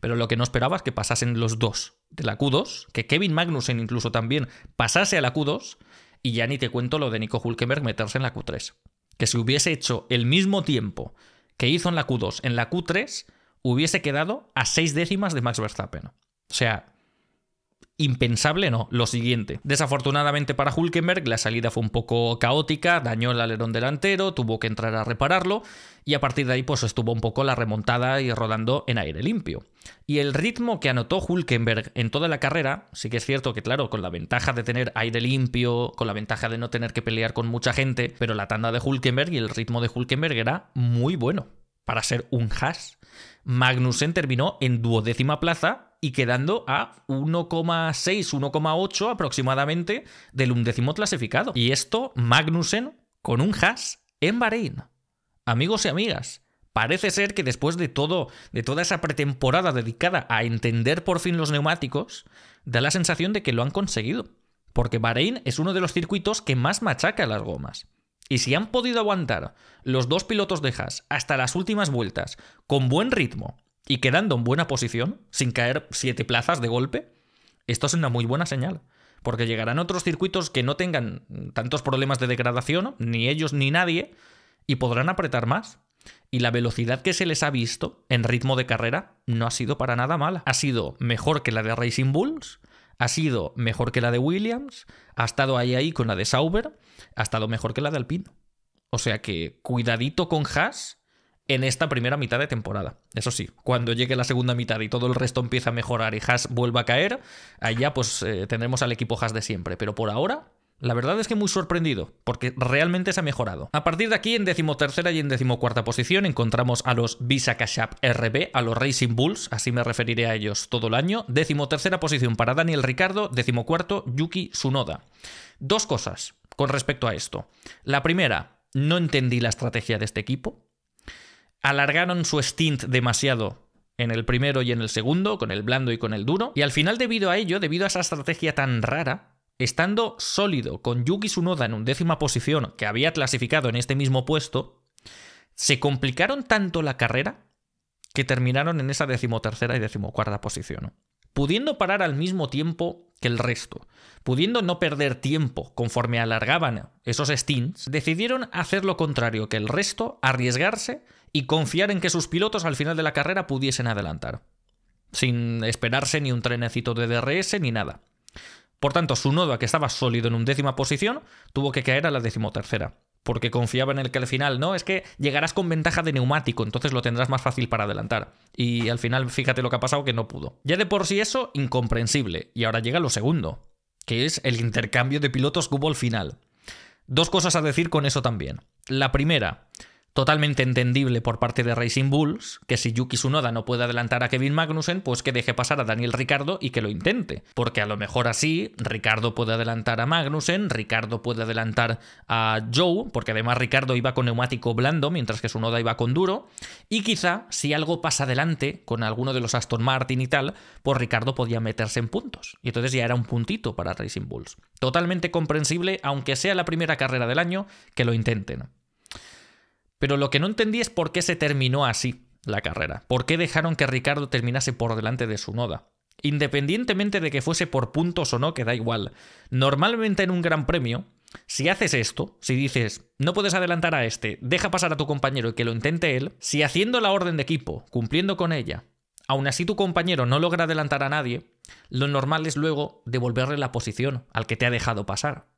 A: Pero lo que no esperaba es que pasasen los dos de la Q2, que Kevin Magnussen incluso también pasase a la Q2 y ya ni te cuento lo de Nico Hulkenberg meterse en la Q3. Que si hubiese hecho el mismo tiempo que hizo en la Q2, en la Q3, hubiese quedado a seis décimas de Max Verstappen. O sea, Impensable no, lo siguiente. Desafortunadamente para Hulkenberg, la salida fue un poco caótica, dañó el alerón delantero, tuvo que entrar a repararlo y a partir de ahí pues estuvo un poco la remontada y rodando en aire limpio. Y el ritmo que anotó Hulkenberg en toda la carrera, sí que es cierto que claro, con la ventaja de tener aire limpio, con la ventaja de no tener que pelear con mucha gente, pero la tanda de Hulkenberg y el ritmo de Hulkenberg era muy bueno para ser un hash. Magnussen terminó en duodécima plaza y quedando a 1,6, 1,8 aproximadamente del undécimo clasificado. Y esto Magnussen con un hash en Bahrein. Amigos y amigas, Parece ser que después de todo, de toda esa pretemporada dedicada a entender por fin los neumáticos, da la sensación de que lo han conseguido, porque Bahrein es uno de los circuitos que más machaca las gomas. Y si han podido aguantar los dos pilotos de Haas hasta las últimas vueltas con buen ritmo y quedando en buena posición, sin caer siete plazas de golpe, esto es una muy buena señal. Porque llegarán otros circuitos que no tengan tantos problemas de degradación, ni ellos ni nadie, y podrán apretar más. Y la velocidad que se les ha visto en ritmo de carrera no ha sido para nada mala. Ha sido mejor que la de Racing Bulls, ha sido mejor que la de Williams, ha estado ahí ahí con la de Sauber, ha estado mejor que la de Alpino. O sea que cuidadito con Haas en esta primera mitad de temporada. Eso sí, cuando llegue la segunda mitad y todo el resto empieza a mejorar y Haas vuelva a caer, allá pues eh, tendremos al equipo Haas de siempre. Pero por ahora, la verdad es que muy sorprendido, porque realmente se ha mejorado. A partir de aquí, en decimotercera y en decimocuarta posición, encontramos a los Visa RB, a los Racing Bulls, así me referiré a ellos todo el año. Decimotercera posición para Daniel Ricardo, decimocuarto Yuki Tsunoda. Dos cosas con respecto a esto. La primera, no entendí la estrategia de este equipo alargaron su stint demasiado en el primero y en el segundo, con el blando y con el duro, y al final debido a ello, debido a esa estrategia tan rara, estando sólido con Yuki Tsunoda en décima posición, que había clasificado en este mismo puesto, se complicaron tanto la carrera que terminaron en esa decimotercera y decimocuarta posición, pudiendo parar al mismo tiempo el resto. Pudiendo no perder tiempo conforme alargaban esos stints, decidieron hacer lo contrario que el resto, arriesgarse y confiar en que sus pilotos al final de la carrera pudiesen adelantar, sin esperarse ni un trenecito de DRS ni nada. Por tanto, su a que estaba sólido en undécima posición, tuvo que caer a la decimotercera porque confiaba en el que al final, no, es que llegarás con ventaja de neumático, entonces lo tendrás más fácil para adelantar. Y al final, fíjate lo que ha pasado, que no pudo. Ya de por sí eso, incomprensible. Y ahora llega lo segundo, que es el intercambio de pilotos que al final. Dos cosas a decir con eso también. La primera, totalmente entendible por parte de Racing Bulls que si Yuki Tsunoda no puede adelantar a Kevin Magnussen, pues que deje pasar a Daniel Ricardo y que lo intente. Porque a lo mejor así Ricardo puede adelantar a Magnussen, Ricardo puede adelantar a Joe, porque además Ricardo iba con neumático blando mientras que Tsunoda iba con duro. Y quizá si algo pasa adelante con alguno de los Aston Martin y tal, pues Ricardo podía meterse en puntos. Y entonces ya era un puntito para Racing Bulls. Totalmente comprensible, aunque sea la primera carrera del año, que lo intenten. Pero lo que no entendí es por qué se terminó así la carrera, por qué dejaron que Ricardo terminase por delante de su noda. Independientemente de que fuese por puntos o no, que da igual. Normalmente en un gran premio, si haces esto, si dices, no puedes adelantar a este, deja pasar a tu compañero y que lo intente él, si haciendo la orden de equipo, cumpliendo con ella, aún así tu compañero no logra adelantar a nadie, lo normal es luego devolverle la posición al que te ha dejado pasar.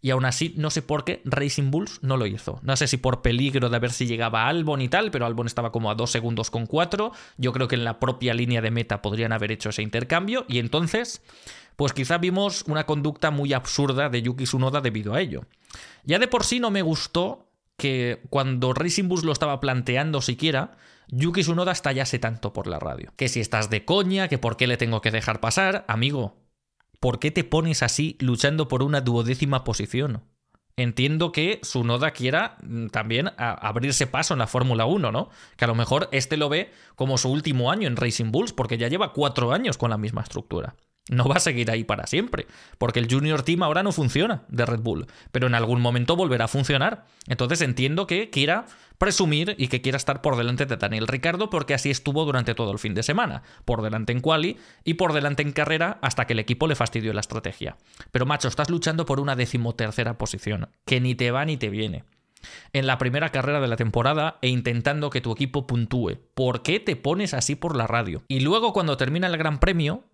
A: Y aún así, no sé por qué Racing Bulls no lo hizo. No sé si por peligro de ver si llegaba Albon y tal, pero Albon estaba como a 2 segundos con 4. Yo creo que en la propia línea de meta podrían haber hecho ese intercambio. Y entonces, pues quizá vimos una conducta muy absurda de Yuki Tsunoda debido a ello. Ya de por sí no me gustó que cuando Racing Bulls lo estaba planteando siquiera, Yuki Tsunoda estallase tanto por la radio. Que si estás de coña, que por qué le tengo que dejar pasar, amigo, ¿por qué te pones así luchando por una duodécima posición? Entiendo que su noda quiera mm, también abrirse paso en la Fórmula 1, ¿no? Que a lo mejor este lo ve como su último año en Racing Bulls, porque ya lleva cuatro años con la misma estructura no va a seguir ahí para siempre, porque el Junior Team ahora no funciona de Red Bull, pero en algún momento volverá a funcionar. Entonces entiendo que quiera presumir y que quiera estar por delante de Daniel Ricardo, porque así estuvo durante todo el fin de semana, por delante en quali y por delante en carrera hasta que el equipo le fastidió la estrategia. Pero macho, estás luchando por una decimotercera posición, que ni te va ni te viene. En la primera carrera de la temporada e intentando que tu equipo puntúe. ¿Por qué te pones así por la radio? Y luego cuando termina el Gran Premio,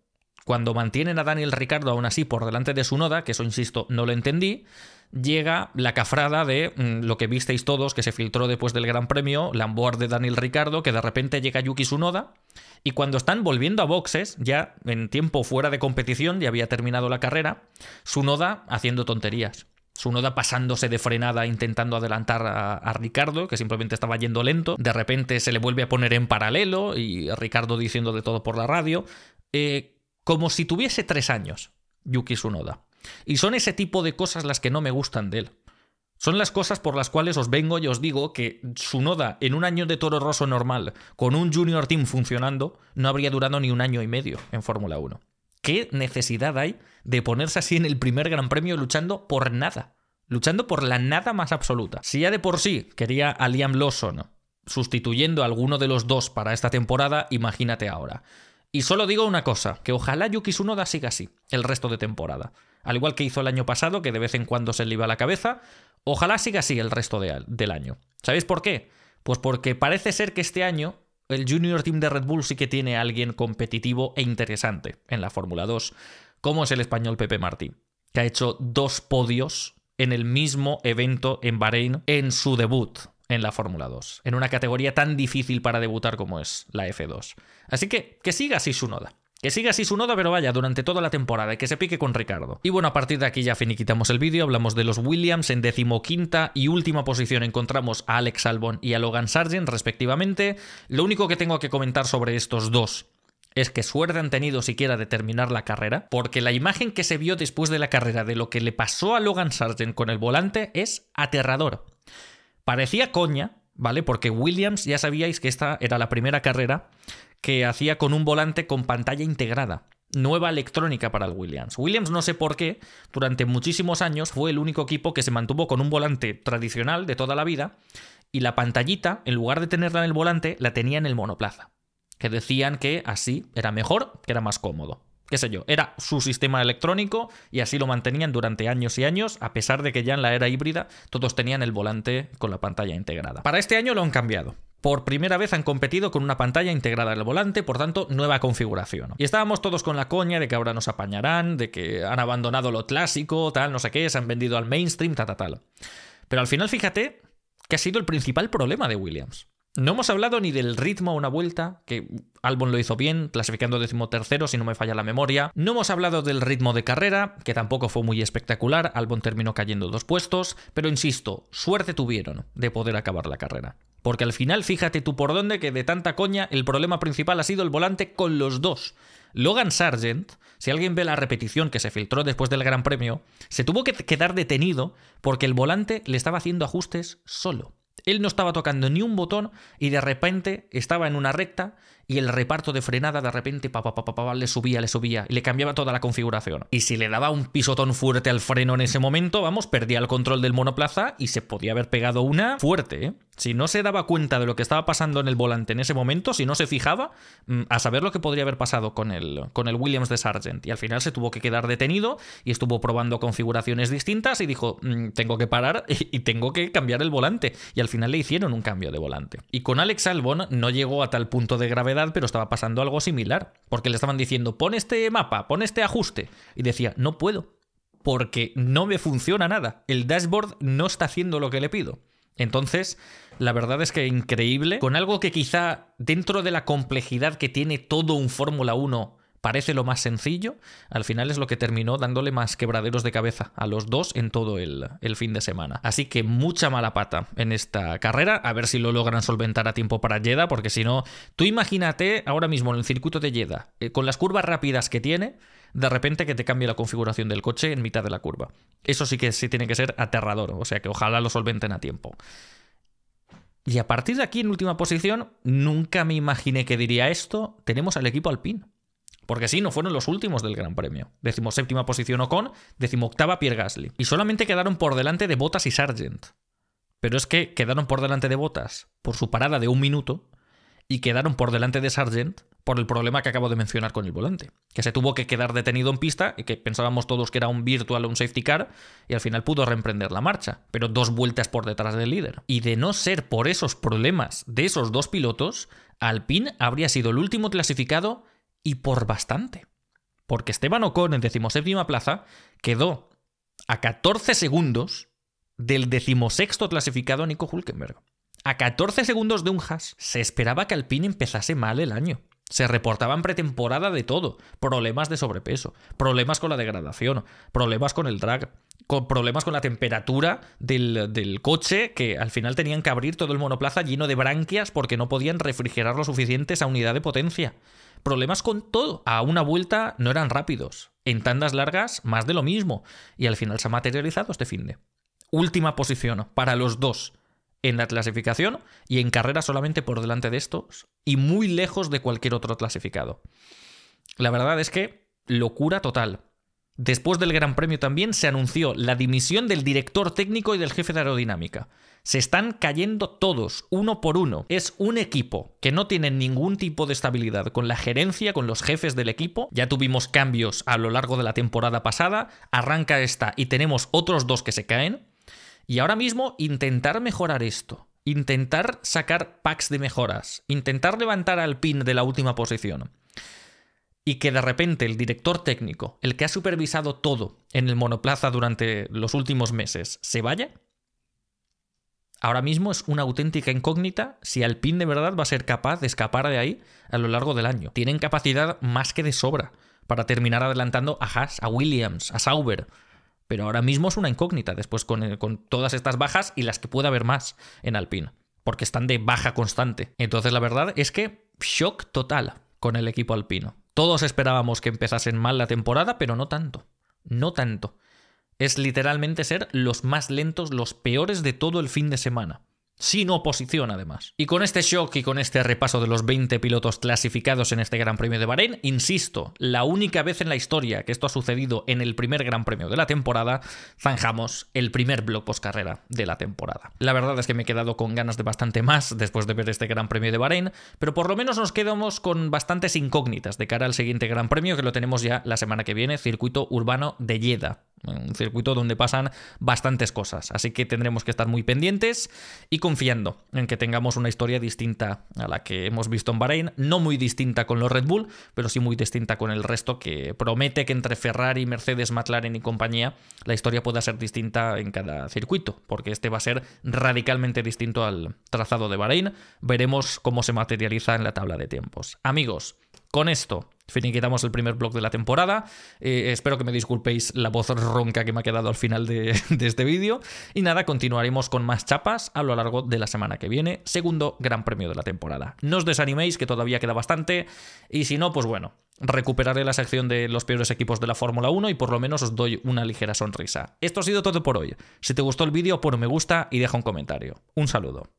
A: cuando mantienen a Daniel Ricardo aún así por delante de su noda, que eso insisto, no lo entendí, llega la cafrada de mm, lo que visteis todos que se filtró después del Gran Premio, Lambord de Daniel Ricardo, que de repente llega Yuki Tsunoda y cuando están volviendo a boxes, ya en tiempo fuera de competición, ya había terminado la carrera, Tsunoda haciendo tonterías. Sunoda pasándose de frenada intentando adelantar a, Ricardo, que simplemente estaba yendo lento. De repente se le vuelve a poner en paralelo y Ricardo diciendo de todo por la radio. Eh, como si tuviese tres años, Yuki Tsunoda. Y son ese tipo de cosas las que no me gustan de él. Son las cosas por las cuales os vengo y os digo que Tsunoda en un año de Toro roso normal, con un Junior Team funcionando, no habría durado ni un año y medio en Fórmula 1. ¿Qué necesidad hay de ponerse así en el primer Gran Premio luchando por nada? Luchando por la nada más absoluta. Si ya de por sí quería a Liam Lawson sustituyendo a alguno de los dos para esta temporada, imagínate ahora. Y solo digo una cosa, que ojalá Yuki Tsunoda siga así el resto de temporada. Al igual que hizo el año pasado, que de vez en cuando se le iba la cabeza, ojalá siga así el resto del año. ¿Sabéis por qué? Pues porque parece ser que este año el Junior Team de Red Bull sí que tiene a alguien competitivo e interesante en la Fórmula 2, como es el español Pepe Martí, que ha hecho dos podios en el mismo evento en Bahrein en su debut en la Fórmula 2, en una categoría tan difícil para debutar como es la F2. Así que que siga así su noda. Que siga así su noda, pero vaya, durante toda la temporada, y que se pique con Ricardo. Y bueno, a partir de aquí ya finiquitamos el vídeo, hablamos de los Williams en decimoquinta y última posición encontramos a Alex Albon y a Logan Sargent respectivamente. Lo único que tengo que comentar sobre estos dos es que suerte han tenido siquiera de terminar la carrera, porque la imagen que se vio después de la carrera de lo que le pasó a Logan Sargent con el volante es aterrador. Parecía coña, ¿vale? Porque Williams ya sabíais que esta era la primera carrera que hacía con un volante con pantalla integrada. Nueva electrónica para el Williams. Williams, no sé por qué, durante muchísimos años fue el único equipo que se mantuvo con un volante tradicional de toda la vida y la pantallita, en lugar de tenerla en el volante, la tenía en el monoplaza. Que decían que así era mejor, que era más cómodo qué sé yo, era su sistema electrónico y así lo mantenían durante años y años, a pesar de que ya en la era híbrida todos tenían el volante con la pantalla integrada. Para este año lo han cambiado. Por primera vez han competido con una pantalla integrada al volante, por tanto, nueva configuración. Y estábamos todos con la coña de que ahora nos apañarán, de que han abandonado lo clásico, tal, no sé qué, se han vendido al mainstream, tal, tal, tal. Pero al final, fíjate que ha sido el principal problema de Williams. No hemos hablado ni del ritmo a una vuelta, que Albon lo hizo bien, clasificando decimotercero, si no me falla la memoria. No hemos hablado del ritmo de carrera, que tampoco fue muy espectacular, Albon terminó cayendo dos puestos, pero insisto, suerte tuvieron de poder acabar la carrera. Porque al final, fíjate tú por dónde, que de tanta coña, el problema principal ha sido el volante con los dos. Logan Sargent, si alguien ve la repetición que se filtró después del Gran Premio, se tuvo que quedar detenido porque el volante le estaba haciendo ajustes solo. Él no estaba tocando ni un botón y de repente estaba en una recta y el reparto de frenada de repente pa, le subía, le subía y le cambiaba toda la configuración. Y si le daba un pisotón fuerte al freno en ese momento, vamos, perdía el control del monoplaza y se podía haber pegado una fuerte. ¿eh? Si no se daba cuenta de lo que estaba pasando en el volante en ese momento, si no se fijaba, mm, a saber lo que podría haber pasado con el, con el Williams de Sargent. Y al final se tuvo que quedar detenido y estuvo probando configuraciones distintas y dijo, mm, tengo que parar y tengo que cambiar el volante. Y al final le hicieron un cambio de volante. Y con Alex Albon no llegó a tal punto de gravedad pero estaba pasando algo similar, porque le estaban diciendo, pon este mapa, pon este ajuste, y decía, no puedo, porque no me funciona nada, el dashboard no está haciendo lo que le pido. Entonces, la verdad es que increíble, con algo que quizá dentro de la complejidad que tiene todo un Fórmula 1 parece lo más sencillo, al final es lo que terminó dándole más quebraderos de cabeza a los dos en todo el, fin de semana. Así que mucha mala pata en esta carrera, a ver si lo logran solventar a tiempo para Jeddah, porque si no, tú imagínate ahora mismo en el circuito de Jeddah, eh, con las curvas rápidas que tiene, de repente que te cambie la configuración del coche en mitad de la curva. Eso sí que sí tiene que ser aterrador, o sea que ojalá lo solventen a tiempo. Y a partir de aquí, en última posición, nunca me imaginé que diría esto, tenemos al equipo alpino porque sí, no fueron los últimos del Gran Premio. Décimo séptima posición Ocon, octava Pierre Gasly. Y solamente quedaron por delante de Bottas y Sargent. Pero es que quedaron por delante de Bottas por su parada de un minuto y quedaron por delante de Sargent por el problema que acabo de mencionar con el volante, que se tuvo que quedar detenido en pista y que pensábamos todos que era un virtual o un safety car y al final pudo reemprender la marcha, pero dos vueltas por detrás del líder. Y de no ser por esos problemas de esos dos pilotos, Alpine habría sido el último clasificado y por bastante. Porque Esteban Ocon en decimoséptima plaza quedó a 14 segundos del decimosexto clasificado Nico Hulkenberg. A 14 segundos de un hash. se esperaba que Alpine empezase mal el año. Se reportaban pretemporada de todo. Problemas de sobrepeso, problemas con la degradación, problemas con el drag, con problemas con la temperatura del, coche, que al final tenían que abrir todo el monoplaza lleno de branquias porque no podían refrigerar lo suficientes esa unidad de potencia problemas con todo. A una vuelta no eran rápidos. En tandas largas, más de lo mismo. Y al final se ha materializado este fin de. Última posición para los dos en la clasificación y en carrera solamente por delante de estos y muy lejos de cualquier otro clasificado. La verdad es que locura total. Después del Gran Premio también se anunció la dimisión del director técnico y del jefe de aerodinámica. Se están cayendo todos, uno por uno. Es un equipo que no tiene ningún tipo de estabilidad con la gerencia, con los jefes del equipo. Ya tuvimos cambios a lo largo de la temporada pasada, arranca esta y tenemos otros dos que se caen. Y ahora mismo intentar mejorar esto, intentar sacar packs de mejoras, intentar levantar al pin de la última posición y que de repente el director técnico, el que ha supervisado todo en el monoplaza durante los últimos meses, se vaya, ahora mismo es una auténtica incógnita si Alpine de verdad va a ser capaz de escapar de ahí a lo largo del año. Tienen capacidad más que de sobra para terminar adelantando a Haas, a Williams, a Sauber. Pero ahora mismo es una incógnita después con, eh, todas estas bajas y las que pueda haber más en Alpine, porque están de baja constante. Entonces la verdad es que shock total con el equipo alpino. Todos esperábamos que empezasen mal la temporada, pero no tanto. No tanto es literalmente ser los más lentos, los peores de todo el fin de semana. Sin oposición, además. Y con este shock y con este repaso de los 20 pilotos clasificados en este Gran Premio de Bahrein, insisto, la única vez en la historia que esto ha sucedido en el primer Gran Premio de la temporada, zanjamos el primer blog postcarrera de la temporada. La verdad es que me he quedado con ganas de bastante más después de ver este Gran Premio de Bahrein, pero por lo menos nos quedamos con bastantes incógnitas de cara al siguiente Gran Premio, que lo tenemos ya la semana que viene, circuito urbano de Jeddah un circuito donde pasan bastantes cosas. Así que tendremos que estar muy pendientes y confiando en que tengamos una historia distinta a la que hemos visto en Bahrein. No muy distinta con los Red Bull, pero sí muy distinta con el resto que promete que entre Ferrari, Mercedes, McLaren y compañía la historia pueda ser distinta en cada circuito, porque este va a ser radicalmente distinto al trazado de Bahrein. Veremos cómo se materializa en la tabla de tiempos. Amigos, con esto finiquitamos el primer blog de la temporada. Eh, espero que me disculpéis la voz ronca que me ha quedado al final de, de este vídeo. Y nada, continuaremos con más chapas a lo largo de la semana que viene. Segundo gran premio de la temporada. No os desaniméis, que todavía queda bastante. Y si no, pues bueno, recuperaré la sección de los peores equipos de la Fórmula 1 y por lo menos os doy una ligera sonrisa. Esto ha sido todo por hoy. Si te gustó el vídeo, pon un me gusta y deja un comentario. Un saludo.